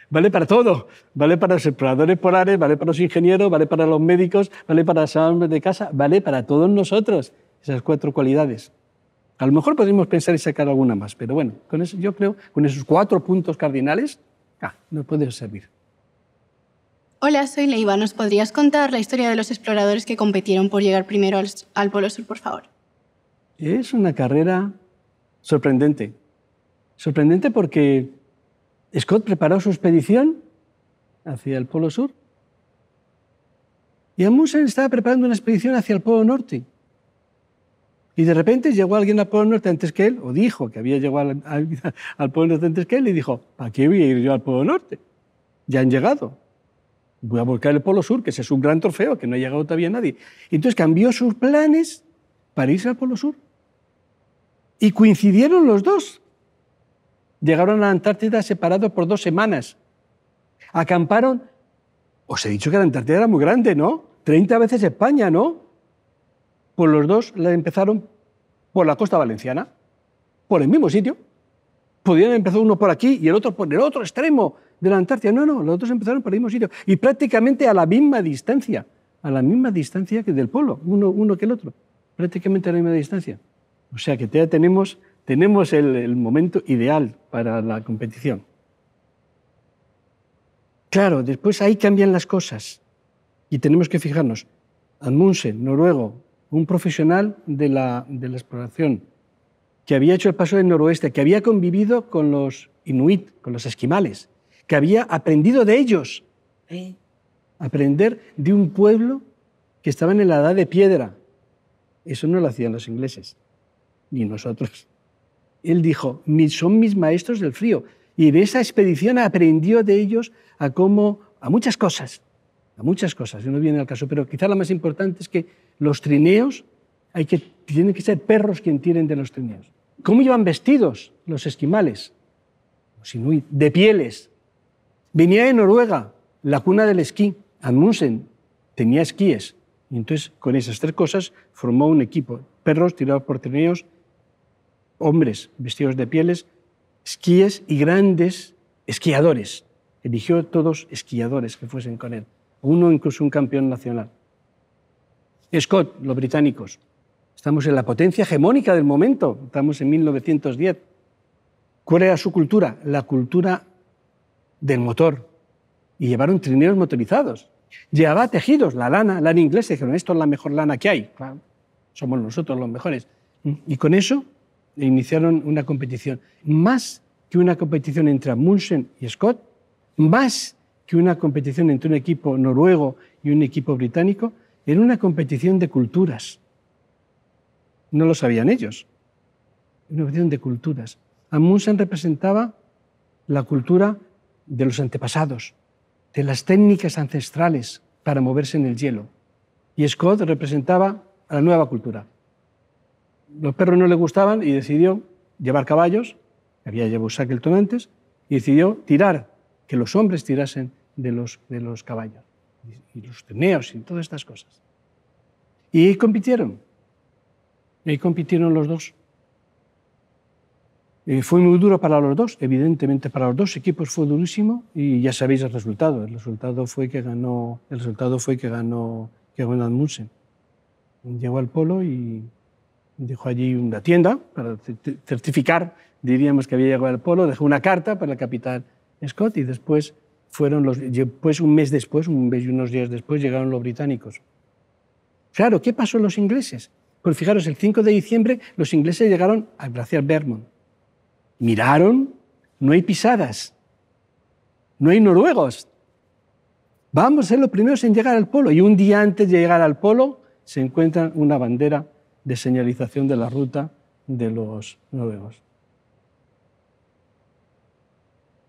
vale para todo, vale para los exploradores polares, vale para los ingenieros, vale para los médicos, vale para los hombres de casa, vale para todos nosotros esas cuatro cualidades. A lo mejor podríamos pensar y sacar alguna más, pero bueno, con eso, yo creo con esos cuatro puntos cardinales nos puede servir. Hola, soy Leiva. ¿Nos podrías contar la historia de los exploradores que competieron por llegar primero al, al Polo Sur, por favor? Es una carrera sorprendente. Sorprendente porque Scott preparó su expedición hacia el Polo Sur y Amundsen estaba preparando una expedición hacia el Polo Norte. Y de repente llegó alguien al Polo norte antes que él, o dijo que había llegado al, Polo norte antes que él, y dijo, ¿para qué voy a ir yo al Polo norte? Ya han llegado. Voy a volcar el polo sur, que ese es un gran trofeo, que no ha llegado todavía nadie. entonces cambió sus planes para irse al polo sur. Y coincidieron los dos. Llegaron a la Antártida separados por dos semanas. Acamparon. Os he dicho que la Antártida era muy grande, ¿no? 30 veces España, ¿no? Pues los dos empezaron por la costa valenciana, por el mismo sitio. Podían empezar uno por aquí y el otro por el otro extremo de la Antártida. No, no, los otros empezaron por el mismo sitio y prácticamente a la misma distancia, a la misma distancia que del polo, uno, uno que el otro, prácticamente a la misma distancia. O sea que ya tenemos, tenemos el, momento ideal para la competición. Claro, después ahí cambian las cosas y tenemos que fijarnos. Amundsen, noruego, un profesional de la, exploración que había hecho el paso del noroeste, que había convivido con los inuit, con los esquimales, que había aprendido de ellos. Aprender de un pueblo que estaba en la edad de piedra. Eso no lo hacían los ingleses, ni nosotros. Él dijo, son mis maestros del frío. Y de esa expedición aprendió de ellos a cómo, a muchas cosas, a muchas cosas, no viene al caso, pero quizá la más importante es que los trineos hay que, tienen que ser perros quien tiren de los trineos. ¿Cómo llevan vestidos los esquimales? Los inuit, de pieles. Venía de Noruega, la cuna del esquí. Amundsen tenía esquíes. Y entonces, con esas tres cosas, formó un equipo. Perros tirados por trineos, hombres vestidos de pieles, esquíes y grandes esquiadores. Eligió todos esquiadores que fuesen con él uno incluso un campeón nacional. Scott, los británicos. Estamos en la potencia hegemónica del momento, estamos en 1910. ¿Cuál era su cultura? La cultura del motor. Y llevaron trineos motorizados. Llevaba tejidos, la lana, lana inglesa. Dijeron, esto es la mejor lana que hay. Claro, somos nosotros los mejores. Y con eso iniciaron una competición. Más que una competición entre Munsen y Scott, más que una competición entre un equipo noruego y un equipo británico era una competición de culturas. No lo sabían ellos. Una competición de culturas. Amundsen representaba la cultura de los antepasados, de las técnicas ancestrales para moverse en el hielo. Y Scott representaba a la nueva cultura. Los perros no le gustaban y decidió llevar caballos, había llevado Shackleton antes, y decidió tirar, que los hombres tirasen de los, de los caballos, y los teneos y todas estas cosas. Y compitieron, y compitieron los dos. y fue muy duro para los dos, evidentemente para los dos equipos fue durísimo y ya sabéis el resultado. El resultado fue que ganó, el resultado fue que ganó que el Musen. Llegó al polo y dejó allí una tienda para certificar, diríamos que había llegado al polo, dejó una carta para el capitán Scott y después fueron los... Pues un mes después, un mes y unos días después, llegaron los británicos. Claro, ¿qué pasó en los ingleses? Pues fijaros, el 5 de diciembre los ingleses llegaron al glaciar Vermont. Miraron, no hay pisadas, no hay noruegos. Vamos a ser los primeros en llegar al polo. Y un día antes de llegar al polo se encuentra una bandera de señalización de la ruta de los noruegos.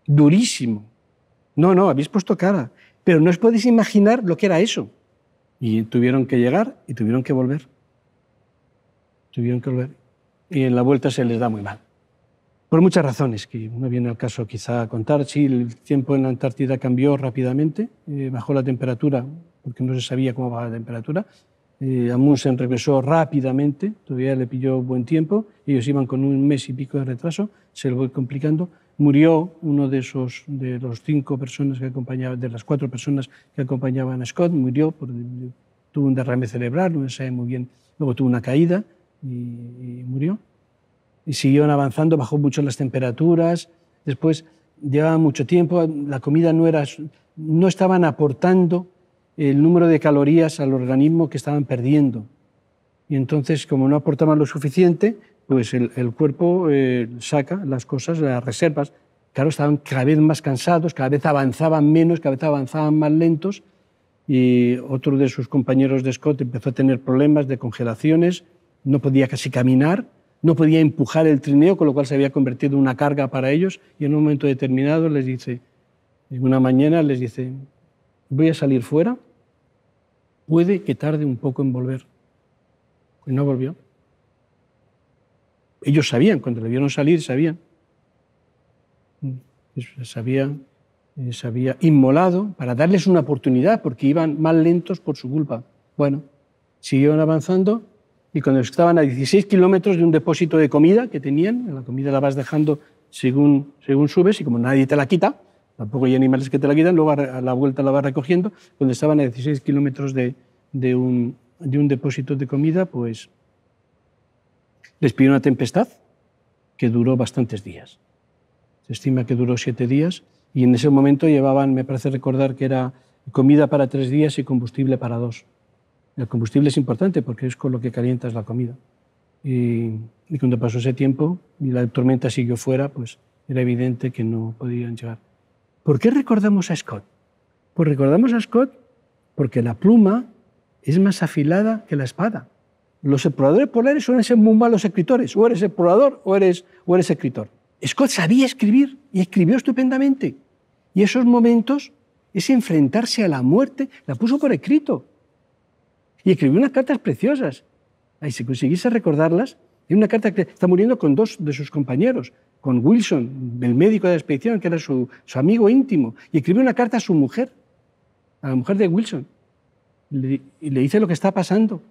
Durísimo. No, no, habéis puesto cara. Pero no os podéis imaginar lo que era eso. Y tuvieron que llegar y tuvieron que volver. Tuvieron que volver. Y en la vuelta se les da muy mal. Por muchas razones, que no viene al caso quizá a contar. Sí, el tiempo en la Antártida cambió rápidamente, eh, bajó la temperatura, porque no se sabía cómo bajaba la temperatura. Eh, Amundsen regresó rápidamente, todavía le pilló buen tiempo. Ellos iban con un mes y pico de retraso, se lo voy complicando murió uno de esos los cinco personas que acompañaban, de las cuatro personas que acompañaban a Scott, murió, tuvo un derrame cerebral, no se muy bien, luego tuvo una caída y, murió. Y siguieron avanzando, bajó mucho las temperaturas, después llevaba mucho tiempo, la comida no era, no estaban aportando el número de calorías al organismo que estaban perdiendo. Y entonces, como no aportaban lo suficiente, pues el, cuerpo eh, saca las cosas, las reservas. Claro, estaban cada vez más cansados, cada vez avanzaban menos, cada vez avanzaban más lentos y otro de sus compañeros de Scott empezó a tener problemas de congelaciones, no podía casi caminar, no podía empujar el trineo, con lo cual se había convertido en una carga para ellos y en un momento determinado les dice, en una mañana les dice, voy a salir fuera, puede que tarde un poco en volver. Y no volvió. Ellos sabían, cuando le vieron salir, sabían. Eh, se había, inmolado para darles una oportunidad, porque iban más lentos por su culpa. Bueno, siguieron avanzando y cuando estaban a 16 kilómetros de un depósito de comida que tenían, la comida la vas dejando según, según subes y como nadie te la quita, tampoco hay animales que te la quitan, luego a la vuelta la vas recogiendo, cuando estaban a 16 kilómetros de un depósito de comida, pues les pidió una tempestad que duró bastantes días. Se estima que duró siete días y en ese momento llevaban, me parece recordar que era comida para tres días y combustible para dos. El combustible es importante porque es con lo que calientas la comida. Y, y cuando pasó ese tiempo y la tormenta siguió fuera, pues era evidente que no podían llegar. ¿Por qué recordamos a Scott? Pues recordamos a Scott porque la pluma es más afilada que la espada los exploradores polares suelen ser muy malos escritores. O eres explorador o eres, o eres escritor. Scott sabía escribir y escribió estupendamente. Y esos momentos, ese enfrentarse a la muerte, la puso por escrito. Y escribió unas cartas preciosas. Ahí, si conseguís recordarlas, hay una carta que está muriendo con dos de sus compañeros, con Wilson, el médico de la expedición, que era su, amigo íntimo, y escribió una carta a su mujer, a la mujer de Wilson, y le dice lo que está pasando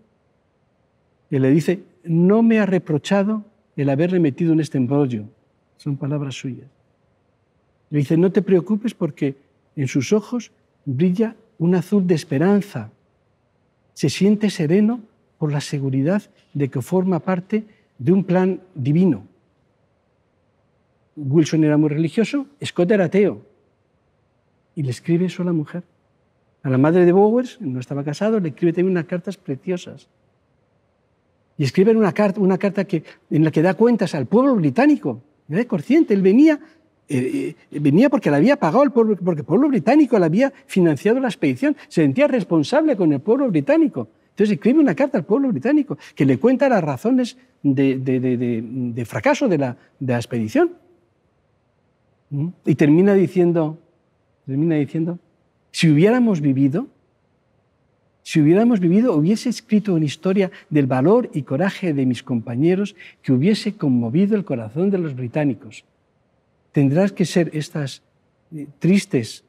y le dice, no me ha reprochado el haberle metido en este embrollo. Son palabras suyas. Le dice, no te preocupes porque en sus ojos brilla un azul de esperanza. Se siente sereno por la seguridad de que forma parte de un plan divino. Wilson era muy religioso, Scott era ateo. Y le escribe eso a la mujer. A la madre de Bowers, no estaba casado, le escribe también unas cartas preciosas y escribe una carta, una carta que, en la que da cuentas al pueblo británico. Era consciente, él venía, eh, eh, venía porque le había pagado el pueblo, porque el pueblo británico le había financiado la expedición, se sentía responsable con el pueblo británico. Entonces escribe una carta al pueblo británico que le cuenta las razones de, de, de, fracaso la, de la, expedición. ¿Mm? Y termina diciendo, termina diciendo, si hubiéramos vivido, si hubiéramos vivido, hubiese escrito una historia del valor y coraje de mis compañeros que hubiese conmovido el corazón de los británicos. Tendrás que ser estas eh, tristes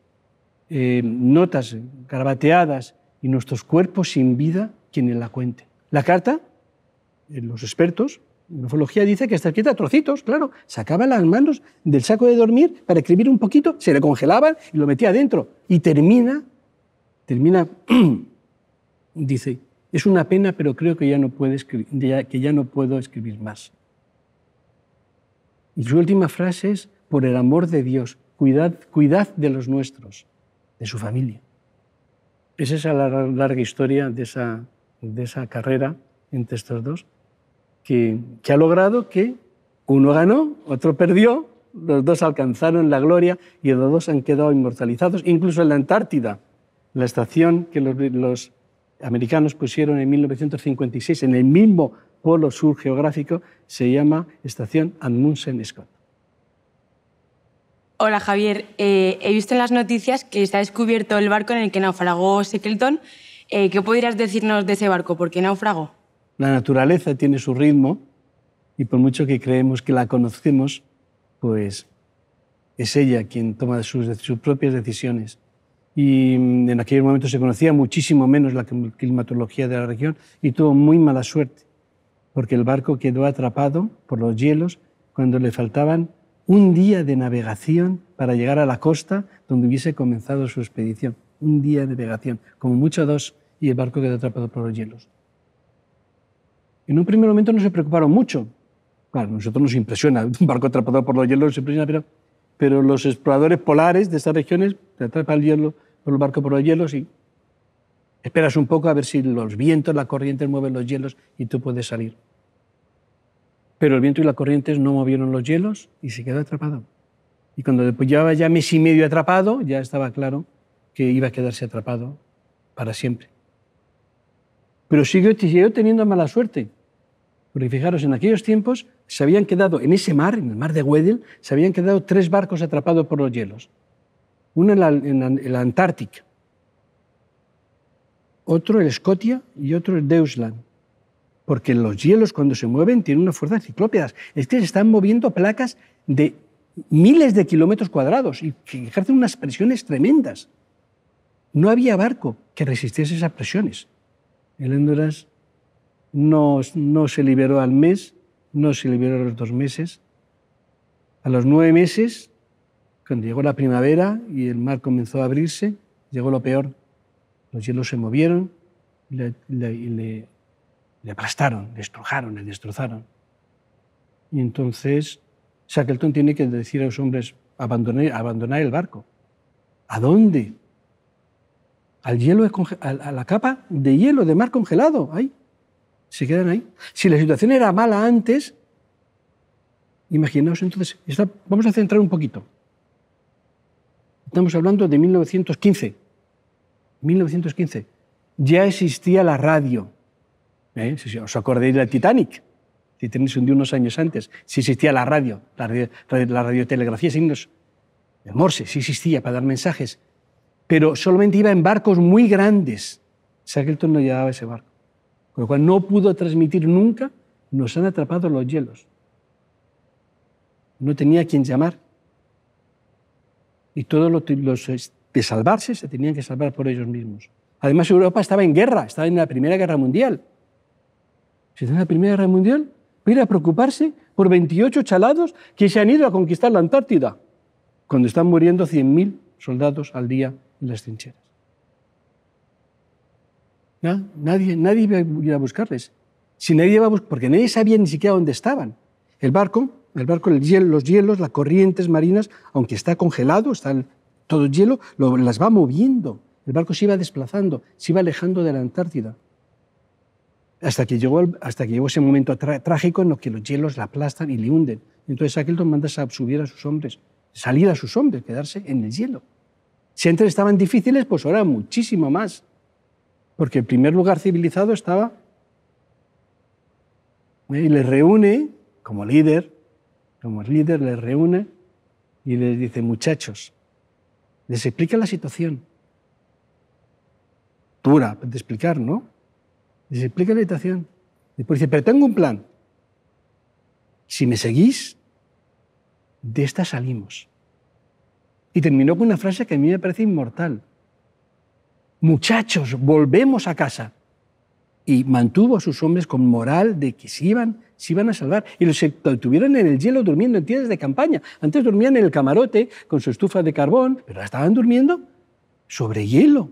eh, notas garabateadas y nuestros cuerpos sin vida quienes la cuenten. La carta, eh, los expertos en ufología dice que está escrita a trocitos, claro. Sacaba las manos del saco de dormir para escribir un poquito, se le congelaban y lo metía adentro. Y termina, termina dice, es una pena, pero creo que ya no, puedo escribir más. Y su última frase es, por el amor de Dios, cuidad, cuidad de los nuestros, de su familia. Es esa la larga historia de esa, de esa carrera entre estos dos, que, ha logrado que uno ganó, otro perdió, los dos alcanzaron la gloria y los dos han quedado inmortalizados, incluso en la Antártida, la estación que los americanos pusieron en 1956 en el mismo polo sur geográfico, se llama Estación Amundsen-Scott. Hola Javier, eh, he visto en las noticias que se ha descubierto el barco en el que naufragó Shackleton. Eh, ¿Qué podrías decirnos de ese barco? ¿Por qué naufragó? La naturaleza tiene su ritmo y por mucho que creemos que la conocemos, pues es ella quien toma sus propias decisiones y mm, en aquel momento se conocía muchísimo menos la climatología de la región y tuvo muy mala suerte, porque el barco quedó atrapado por los hielos cuando le faltaban un día de navegación para llegar a la costa donde hubiese comenzado su expedición. Un día de navegación, como mucho dos, y el barco quedó atrapado por los hielos. En un primer momento no se preocuparon mucho. Claro, a nosotros nos impresiona, un barco atrapado por los hielos nos impresiona, pero pero los exploradores polares de estas regiones te atrapan el hielo, el barco por los hielos y esperas un poco a ver si los vientos, la corrientes mueven los hielos y tú puedes salir. Pero el viento y las corrientes no movieron los hielos y se quedó atrapado. Y cuando después llevaba ya mes y medio atrapado, ya estaba claro que iba a quedarse atrapado para siempre. Pero sigue siguió teniendo mala suerte. Porque fijaros, en aquellos tiempos se habían quedado, en ese mar, en el mar de Weddell, se habían quedado tres barcos atrapados por los hielos. Uno en la, Antártica, otro en Scotia y otro el deusland Porque los hielos cuando se mueven tienen una fuerza ciclópedas. Es que se están moviendo placas de miles de kilómetros cuadrados y ejercen unas presiones tremendas. No había barco que resistiese esas presiones. El no, se liberó al mes, no se liberó a los dos meses. A los nueve meses, cuando llegó la primavera y el mar comenzó a abrirse, llegó lo peor. Los hielos se movieron y le, aplastaron, le estrujaron, le destrozaron. Y entonces Shackleton tiene que decir a los hombres, abandonar, el barco. ¿A dónde? Al hielo, a la capa de hielo de mar congelado. ahí se quedan ahí. Si la situación era mala antes, imaginaos entonces, vamos a centrar un poquito. Estamos hablando de 1915. 1915. Ya existía la radio. ¿Eh? ¿Os acordáis del Titanic? Si tenéis un unos años antes. Si existía la radio, la, radio, la radiotelegrafía, signos de Morse, sí existía para dar mensajes. Pero solamente iba en barcos muy grandes. Shackleton no llevaba ese barco con lo cual no pudo transmitir nunca, nos han atrapado los hielos. No tenía a quien llamar. Y todos los, de salvarse se tenían que salvar por ellos mismos. Además, Europa estaba en guerra, estaba en la Primera Guerra Mundial. Si está en la Primera Guerra Mundial, ¿puede ir a preocuparse por 28 chalados que se han ido a conquistar la Antártida, cuando están muriendo 100.000 soldados al día en las trincheras. Nadie, nadie iba a ir a buscarles. Si nadie iba porque nadie sabía ni siquiera dónde estaban. El barco, el barco, el hielo, los hielos, las corrientes marinas, aunque está congelado, está todo hielo, las va moviendo. El barco se iba desplazando, se iba alejando de la Antártida. Hasta que llegó, hasta que llegó ese momento trágico en el que los hielos la aplastan y le hunden. Entonces Shackleton manda a subir a sus hombres, salir a sus hombres, quedarse en el hielo. Si antes estaban difíciles, pues ahora muchísimo más porque el primer lugar civilizado estaba. ¿eh? Y les reúne como líder, como líder les reúne y les dice, muchachos, les explica la situación. Dura de explicar, ¿no? Les explica la situación. Después dice, pero tengo un plan. Si me seguís, de esta salimos. Y terminó con una frase que a mí me parece inmortal muchachos, volvemos a casa. Y mantuvo a sus hombres con moral de que se iban, iban a salvar. Y los tuvieron en el hielo durmiendo en tiendas de campaña. Antes dormían en el camarote con su estufa de carbón, pero estaban durmiendo sobre hielo.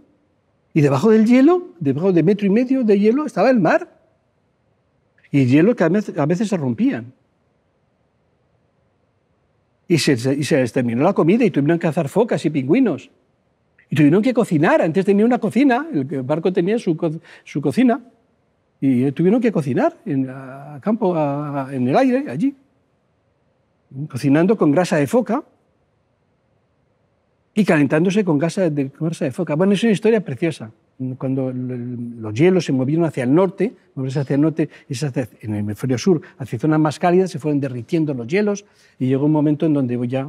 Y debajo del hielo, debajo de metro y medio de hielo, estaba el mar. Y el hielo que a veces se rompían. Y se, y se les terminó la comida y tuvieron que cazar focas y pingüinos. Y tuvieron que cocinar. Antes tenía una cocina, el barco tenía su, cocina. Y eh, tuvieron que cocinar en, campo, en el aire, allí. Cocinando con grasa de foca y calentándose con grasa de, de foca. Bueno, es una historia preciosa. Cuando los hielos se movieron hacia el norte, hacia el norte en el hemisferio sur, hacia zonas más cálidas, se fueron derritiendo los hielos y llegó un momento en donde ya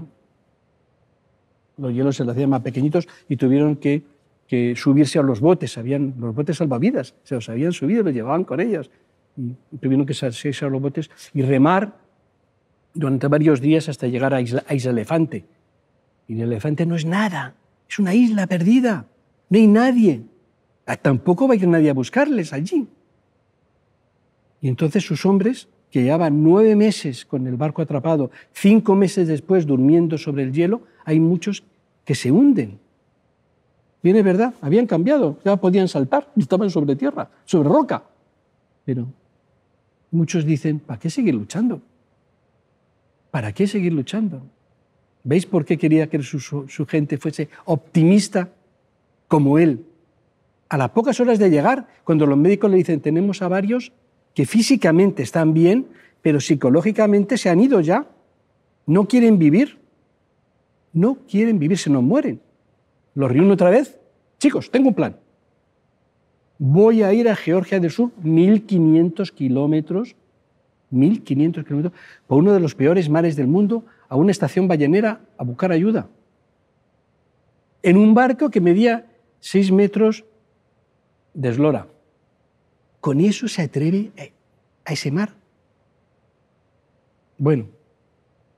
los hielos se los hacían más pequeñitos y tuvieron que, subirse a los botes, habían, los botes salvavidas, se los habían subido, los llevaban con ellos. Y tuvieron que subirse a los botes y remar durante varios días hasta llegar a Isla, Elefante. Y el elefante no es nada, es una isla perdida, no hay nadie. Ah, tampoco va a ir nadie a buscarles allí. Y entonces sus hombres que llevaba nueve meses con el barco atrapado, cinco meses después durmiendo sobre el hielo, hay muchos que se hunden. Bien, verdad, habían cambiado, ya podían saltar, estaban sobre tierra, sobre roca. Pero muchos dicen, ¿para qué seguir luchando? ¿Para qué seguir luchando? ¿Veis por qué quería que su gente fuese optimista como él? A las pocas horas de llegar, cuando los médicos le dicen, tenemos a varios que físicamente están bien, pero psicológicamente se han ido ya, no quieren vivir, no quieren vivir, se nos mueren. Los reúno otra vez, chicos, tengo un plan. Voy a ir a Georgia del Sur, 1.500 kilómetros, 1.500 kilómetros, por uno de los peores mares del mundo, a una estación ballenera a buscar ayuda. En un barco que medía 6 metros de eslora con eso se atreve a ese mar. Bueno,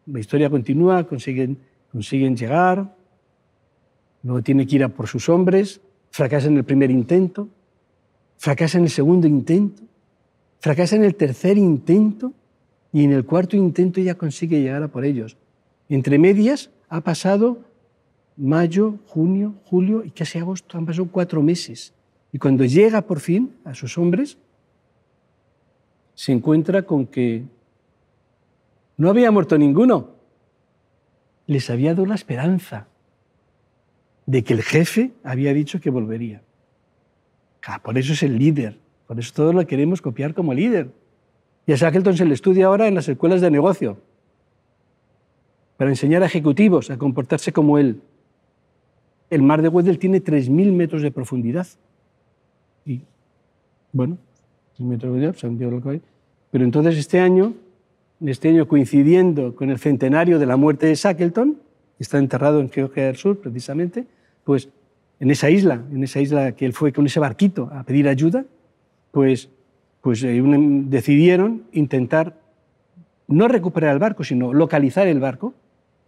la historia continúa, consiguen, consiguen llegar, luego tiene que ir a por sus hombres, fracasa en el primer intento, fracasa en el segundo intento, fracasa en el tercer intento y en el cuarto intento ya consigue llegar a por ellos. Entre medias ha pasado mayo, junio, julio y casi agosto, han pasado cuatro meses. Y cuando llega por fin a sus hombres, se encuentra con que no había muerto ninguno. Les había dado la esperanza de que el jefe había dicho que volvería. Ah, por eso es el líder, por eso todos lo queremos copiar como líder. Y a Shackleton se le estudia ahora en las escuelas de negocio, para enseñar a ejecutivos a comportarse como él. El mar de Weddell tiene 3.000 metros de profundidad. Bueno, el metro de que Pero entonces este año, este año coincidiendo con el centenario de la muerte de Shackleton, que está enterrado en Georgia del Sur precisamente, pues en esa isla, en esa isla que él fue con ese barquito a pedir ayuda, pues, pues eh, decidieron intentar no recuperar el barco, sino localizar el barco.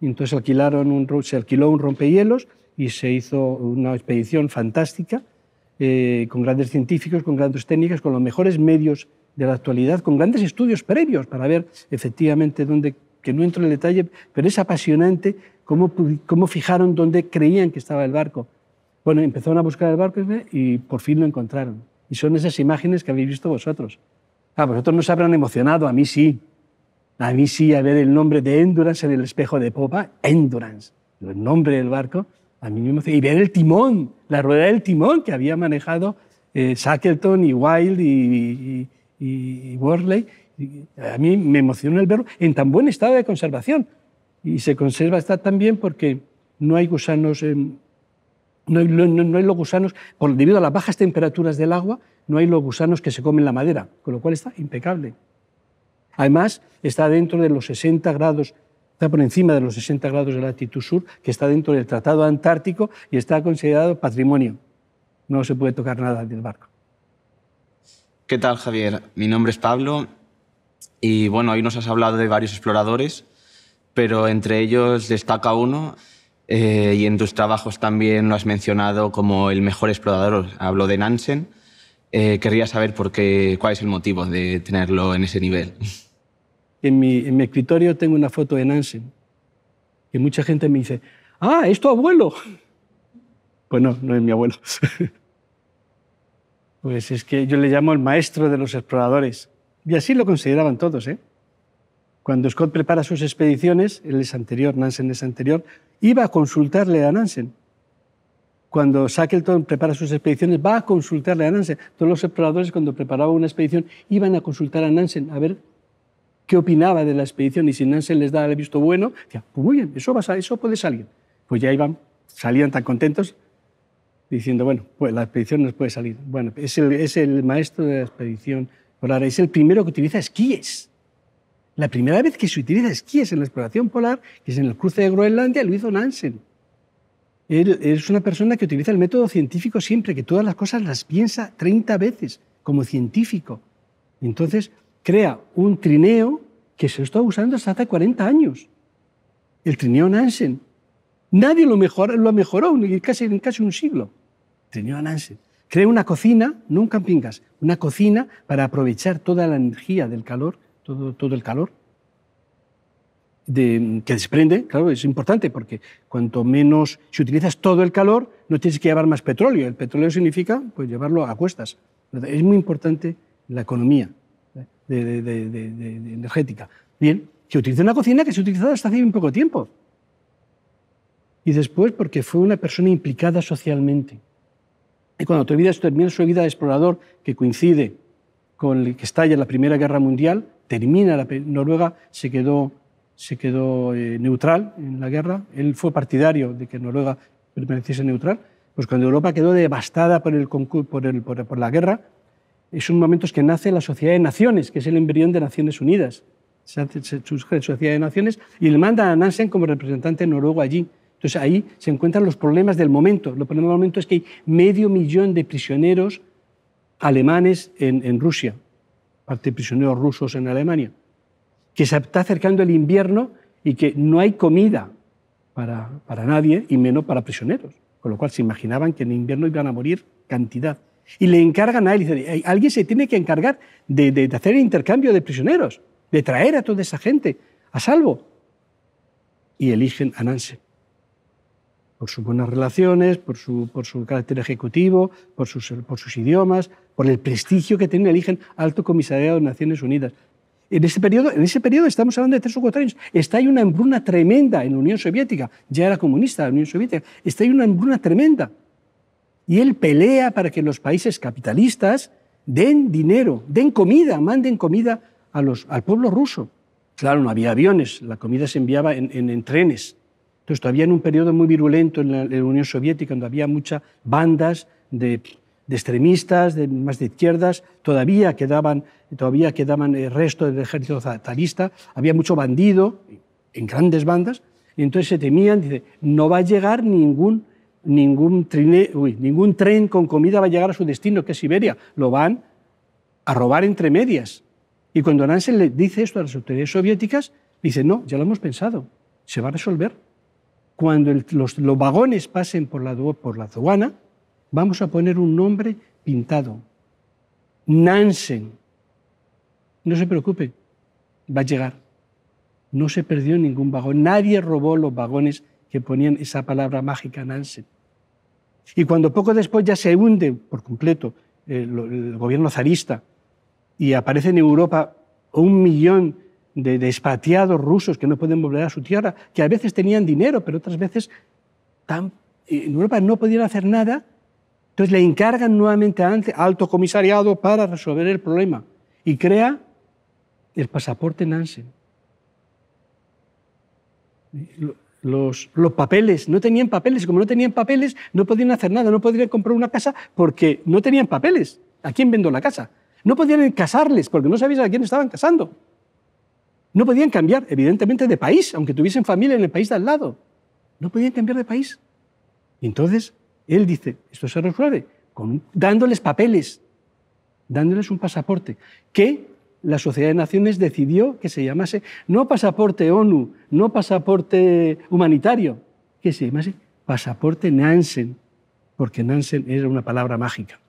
Y Entonces alquilaron se alquiló un rompehielos y se hizo una expedición fantástica eh, con grandes científicos, con grandes técnicas, con los mejores medios de la actualidad, con grandes estudios previos para ver efectivamente dónde, que no entro en detalle, pero es apasionante cómo, cómo fijaron dónde creían que estaba el barco. Bueno, empezaron a buscar el barco y por fin lo encontraron. Y son esas imágenes que habéis visto vosotros. Ah, vosotros nos habrán emocionado, a mí sí. A mí sí, a ver el nombre de Endurance en el espejo de popa, Endurance, el nombre del barco, y ver el timón, la rueda del timón que había manejado eh, Shackleton y Wild y, y, Worley. A mí me emocionó el verlo en tan buen estado de conservación. Y se conserva está tan bien porque no hay gusanos, no, hay, los gusanos, por, debido a las bajas temperaturas del agua, no hay los gusanos que se comen la madera, con lo cual está impecable. Además, está dentro de los 60 grados está por encima de los 60 grados de latitud sur, que está dentro del Tratado Antártico y está considerado patrimonio. No se puede tocar nada del barco. ¿Qué tal, Javier? Mi nombre es Pablo y bueno, hoy nos has hablado de varios exploradores, pero entre ellos destaca uno eh, y en tus trabajos también lo has mencionado como el mejor explorador. Hablo de Nansen. Eh, querría saber por qué, cuál es el motivo de tenerlo en ese nivel en mi, escritorio tengo una foto de Nansen. Y mucha gente me dice, ah, es tu abuelo. Pues no, no es mi abuelo. pues es que yo le llamo el maestro de los exploradores. Y así lo consideraban todos. ¿eh? Cuando Scott prepara sus expediciones, él es anterior, Nansen es anterior, iba a consultarle a Nansen. Cuando Shackleton prepara sus expediciones, va a consultarle a Nansen. Todos los exploradores, cuando preparaba una expedición, iban a consultar a Nansen a ver qué opinaba de la expedición y si Nansen les daba el visto bueno, decía, pues muy bien, eso, eso puede salir. Pues ya iban, salían tan contentos diciendo, bueno, pues la expedición nos puede salir. Bueno, es el, es el maestro de la expedición polar, es el primero que utiliza esquíes. La primera vez que se utiliza esquíes en la exploración polar, que es en el cruce de Groenlandia, lo hizo Nansen. Él es una persona que utiliza el método científico siempre, que todas las cosas las piensa 30 veces como científico. Entonces, crea un trineo que se está usando hasta hace 40 años, el trineo Nansen. Nadie lo, mejor, lo mejoró en casi, en casi un siglo, el trineo Nansen. Crea una cocina, no un camping una cocina para aprovechar toda la energía del calor, todo, el calor de, que desprende, claro, es importante porque cuanto menos, si utilizas todo el calor, no tienes que llevar más petróleo. El petróleo significa pues, llevarlo a cuestas. Es muy importante la economía de, energética. Bien, que utiliza una cocina que se utilizado hasta hace un poco tiempo. Y después porque fue una persona implicada socialmente. Y cuando termina su vida de explorador, que coincide con el que estalla la Primera Guerra Mundial, termina la Noruega, se quedó, se quedó eh, neutral en la guerra. Él fue partidario de que Noruega permaneciese neutral. Pues cuando Europa quedó devastada por, el, por, el, por la guerra, es un momento en que nace la Sociedad de Naciones, que es el embrión de Naciones Unidas. Se, hace, Sociedad de Naciones y le manda a Nansen como representante noruego allí. Entonces ahí se encuentran los problemas del momento. Lo problema del momento es que hay medio millón de prisioneros alemanes en, Rusia, parte de prisioneros rusos en Alemania, que se está acercando el invierno y que no hay comida para nadie y menos para prisioneros. Con lo cual se imaginaban que en invierno iban a morir cantidad. Y le encargan a él, dice, alguien se tiene que encargar de, hacer el intercambio de prisioneros, de traer a toda esa gente a salvo. Y eligen a Nansen por sus buenas relaciones, por su, carácter ejecutivo, por sus, idiomas, por el prestigio que tiene, eligen alto comisariado de Naciones Unidas. En ese, periodo, en ese periodo estamos hablando de tres o cuatro años. Está ahí una embruna tremenda en la Unión Soviética, ya era comunista la Unión Soviética, está ahí una embruna tremenda. Y él pelea para que los países capitalistas den dinero, den comida, manden comida al pueblo ruso. Claro, no había aviones, la comida se enviaba en, trenes. Entonces, todavía en un periodo muy virulento en la, Unión Soviética, donde había muchas bandas de, extremistas, de, más de izquierdas, todavía quedaban, todavía quedaban eh, resto del ejército zarista, había mucho bandido en grandes bandas, y entonces se temían, dice, no va a llegar ningún ningún, ningún tren con comida va a llegar a su destino, que es Siberia. Lo van a robar entre medias. Y cuando Nansen le dice esto a las autoridades soviéticas, dice, no, ya lo hemos pensado, se va a resolver. Cuando los, vagones pasen por la, por la aduana, vamos a poner un nombre pintado. Nansen. No se preocupe, va a llegar. No se perdió ningún vagón, nadie robó los vagones que ponían esa palabra mágica Nansen. Y cuando poco después ya se hunde por completo eh, el, gobierno zarista y aparece en Europa un millón de, despateados rusos que no pueden volver a su tierra, que a veces tenían dinero, pero otras veces eh, en Europa no podían hacer nada, entonces le encargan nuevamente a alto comisariado para resolver el problema y crea el pasaporte Nansen los, papeles, no tenían papeles. Como no tenían papeles, no podían hacer nada, no podían comprar una casa porque no tenían papeles. ¿A quién vendo la casa? No podían casarles porque no sabían a quién estaban casando. No podían cambiar, evidentemente, de país, aunque tuviesen familia en el país de al lado. No podían cambiar de país. Y entonces él dice, esto se resuelve con, dándoles papeles, dándoles un pasaporte, que la Sociedad de Naciones decidió que se llamase no pasaporte ONU, no pasaporte humanitario, que se llamase pasaporte Nansen, porque Nansen era una palabra mágica.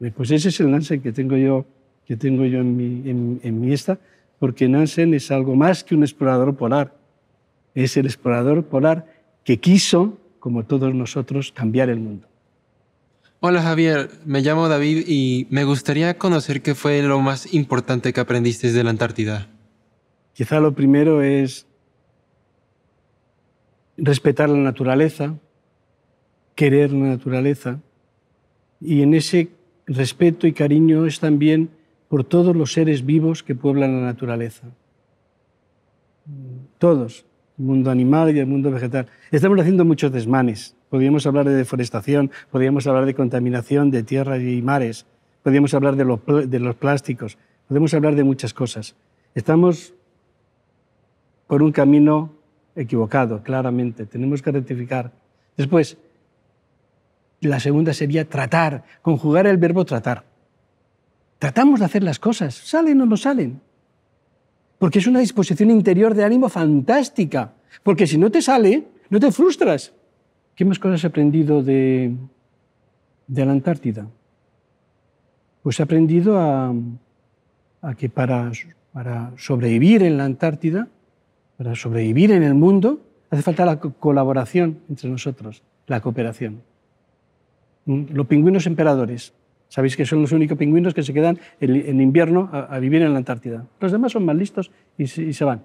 Eh, pues ese es el Nansen que tengo yo, que tengo yo en, en mi esta, porque Nansen es algo más que un explorador polar. Es el explorador polar que quiso, como todos nosotros, cambiar el mundo. Hola Javier, me llamo David y me gustaría conocer qué fue lo más importante que aprendiste de la Antártida. Quizá lo primero es respetar la naturaleza, querer la naturaleza, y en ese respeto y cariño es también por todos los seres vivos que pueblan la naturaleza. Todos, el mundo animal y el mundo vegetal. Estamos haciendo muchos desmanes podríamos hablar de deforestación, podríamos hablar de contaminación de tierras y mares, podríamos hablar de los, de los plásticos, podemos hablar de muchas cosas. Estamos por un camino equivocado, claramente. Tenemos que rectificar. Después, la segunda sería tratar, conjugar el verbo tratar. Tratamos de hacer las cosas, salen o no salen. Porque es una disposición interior de ánimo fantástica. Porque si no te sale, no te frustras. ¿Qué más cosas he aprendido de, la Antártida? Pues he aprendido a, a que para, para sobrevivir en la Antártida, para sobrevivir en el mundo, hace falta la colaboración entre nosotros, la cooperación. Mm, los pingüinos emperadores, sabéis que son los únicos pingüinos que se quedan en invierno a, vivir en la Antártida. Los demás son más listos y se van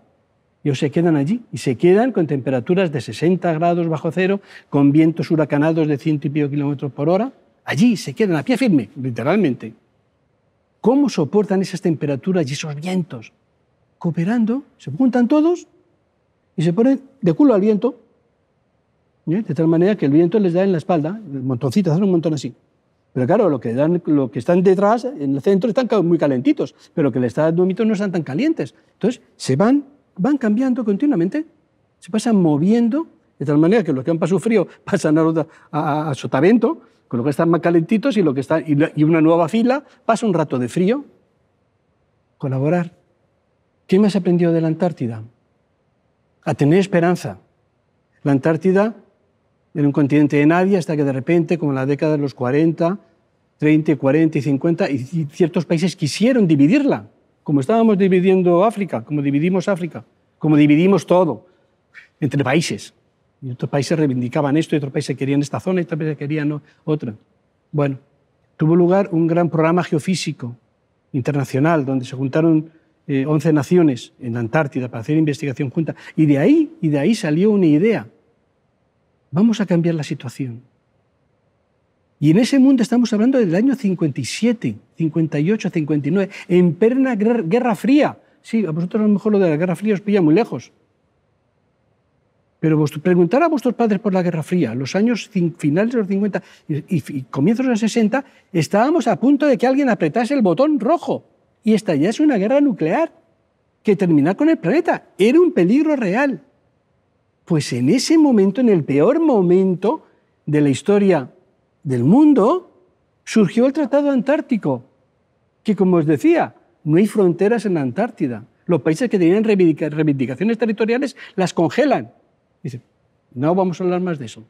ellos se quedan allí y se quedan con temperaturas de 60 grados bajo cero, con vientos huracanados de ciento y pico kilómetros por hora. Allí se quedan a pie firme, literalmente. ¿Cómo soportan esas temperaturas y esos vientos? Cooperando, se juntan todos y se ponen de culo al viento, ¿eh? de tal manera que el viento les da en la espalda, montoncitos, hacen un montón así. Pero claro, lo que, dan, lo que están detrás, en el centro, están muy calentitos, pero lo que les está dando no están tan calientes. Entonces, se van van cambiando continuamente, se pasan moviendo, de tal manera que los que han pasado frío pasan a, a, a sotavento, con lo que están más calentitos y, lo que está, y, una nueva fila pasa un rato de frío. Colaborar. ¿Qué más aprendió de la Antártida? A tener esperanza. La Antártida era un continente de nadie hasta que de repente, como en la década de los 40, 30, 40 y 50, y ciertos países quisieron dividirla como estábamos dividiendo África, como dividimos África, como dividimos todo entre países. Y otros países reivindicaban esto, y otros países querían esta zona, y otros países querían otra. Bueno, tuvo lugar un gran programa geofísico internacional, donde se juntaron 11 eh, naciones en la Antártida para hacer investigación junta. Y de ahí, y de ahí salió una idea. Vamos a cambiar la situación. Y en ese mundo estamos hablando del año 57, 58, 59, en perna Guerra Fría. Sí, a vosotros a lo mejor lo de la Guerra Fría os pilla muy lejos. Pero preguntar a vuestros padres por la Guerra Fría, los años finales de los 50 y, comienzos de los 60, estábamos a punto de que alguien apretase el botón rojo y estallase una guerra nuclear que terminara con el planeta. Era un peligro real. Pues en ese momento, en el peor momento de la historia del mundo, surgió el Tratado Antártico, que como os decía, no hay fronteras en la Antártida. Los países que tenían reivindicaciones territoriales las congelan. Dicen, no vamos a hablar más de eso.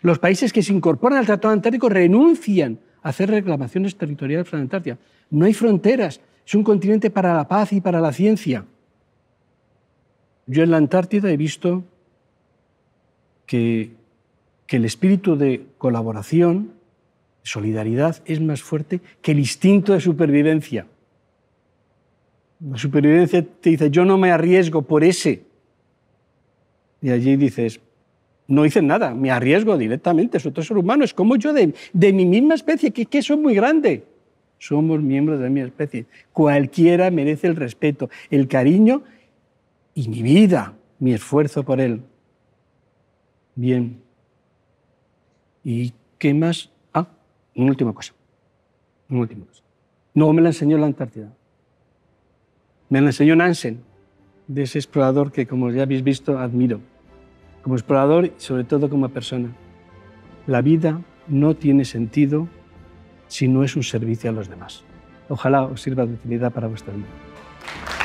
Los países que se incorporan al Tratado Antártico renuncian a hacer reclamaciones territoriales para la Antártida. No hay fronteras. Es un continente para la paz y para la ciencia. Yo en la Antártida he visto que que el espíritu de colaboración, solidaridad, es más fuerte que el instinto de supervivencia. La supervivencia te dice, yo no me arriesgo por ese. Y allí dices, no hice nada, me arriesgo directamente, es otro ser humano, es como yo de, mi misma especie, que, que soy muy grande. Somos miembros de mi especie. Cualquiera merece el respeto, el cariño y mi vida, mi esfuerzo por él. Bien. ¿Y qué más? Ah, una última cosa. Una última cosa. No me la enseñó la Antártida. Me la enseñó Nansen, de ese explorador que, como ya habéis visto, admiro. Como explorador y sobre todo como persona. La vida no tiene sentido si no es un servicio a los demás. Ojalá os sirva de utilidad para vuestra vida.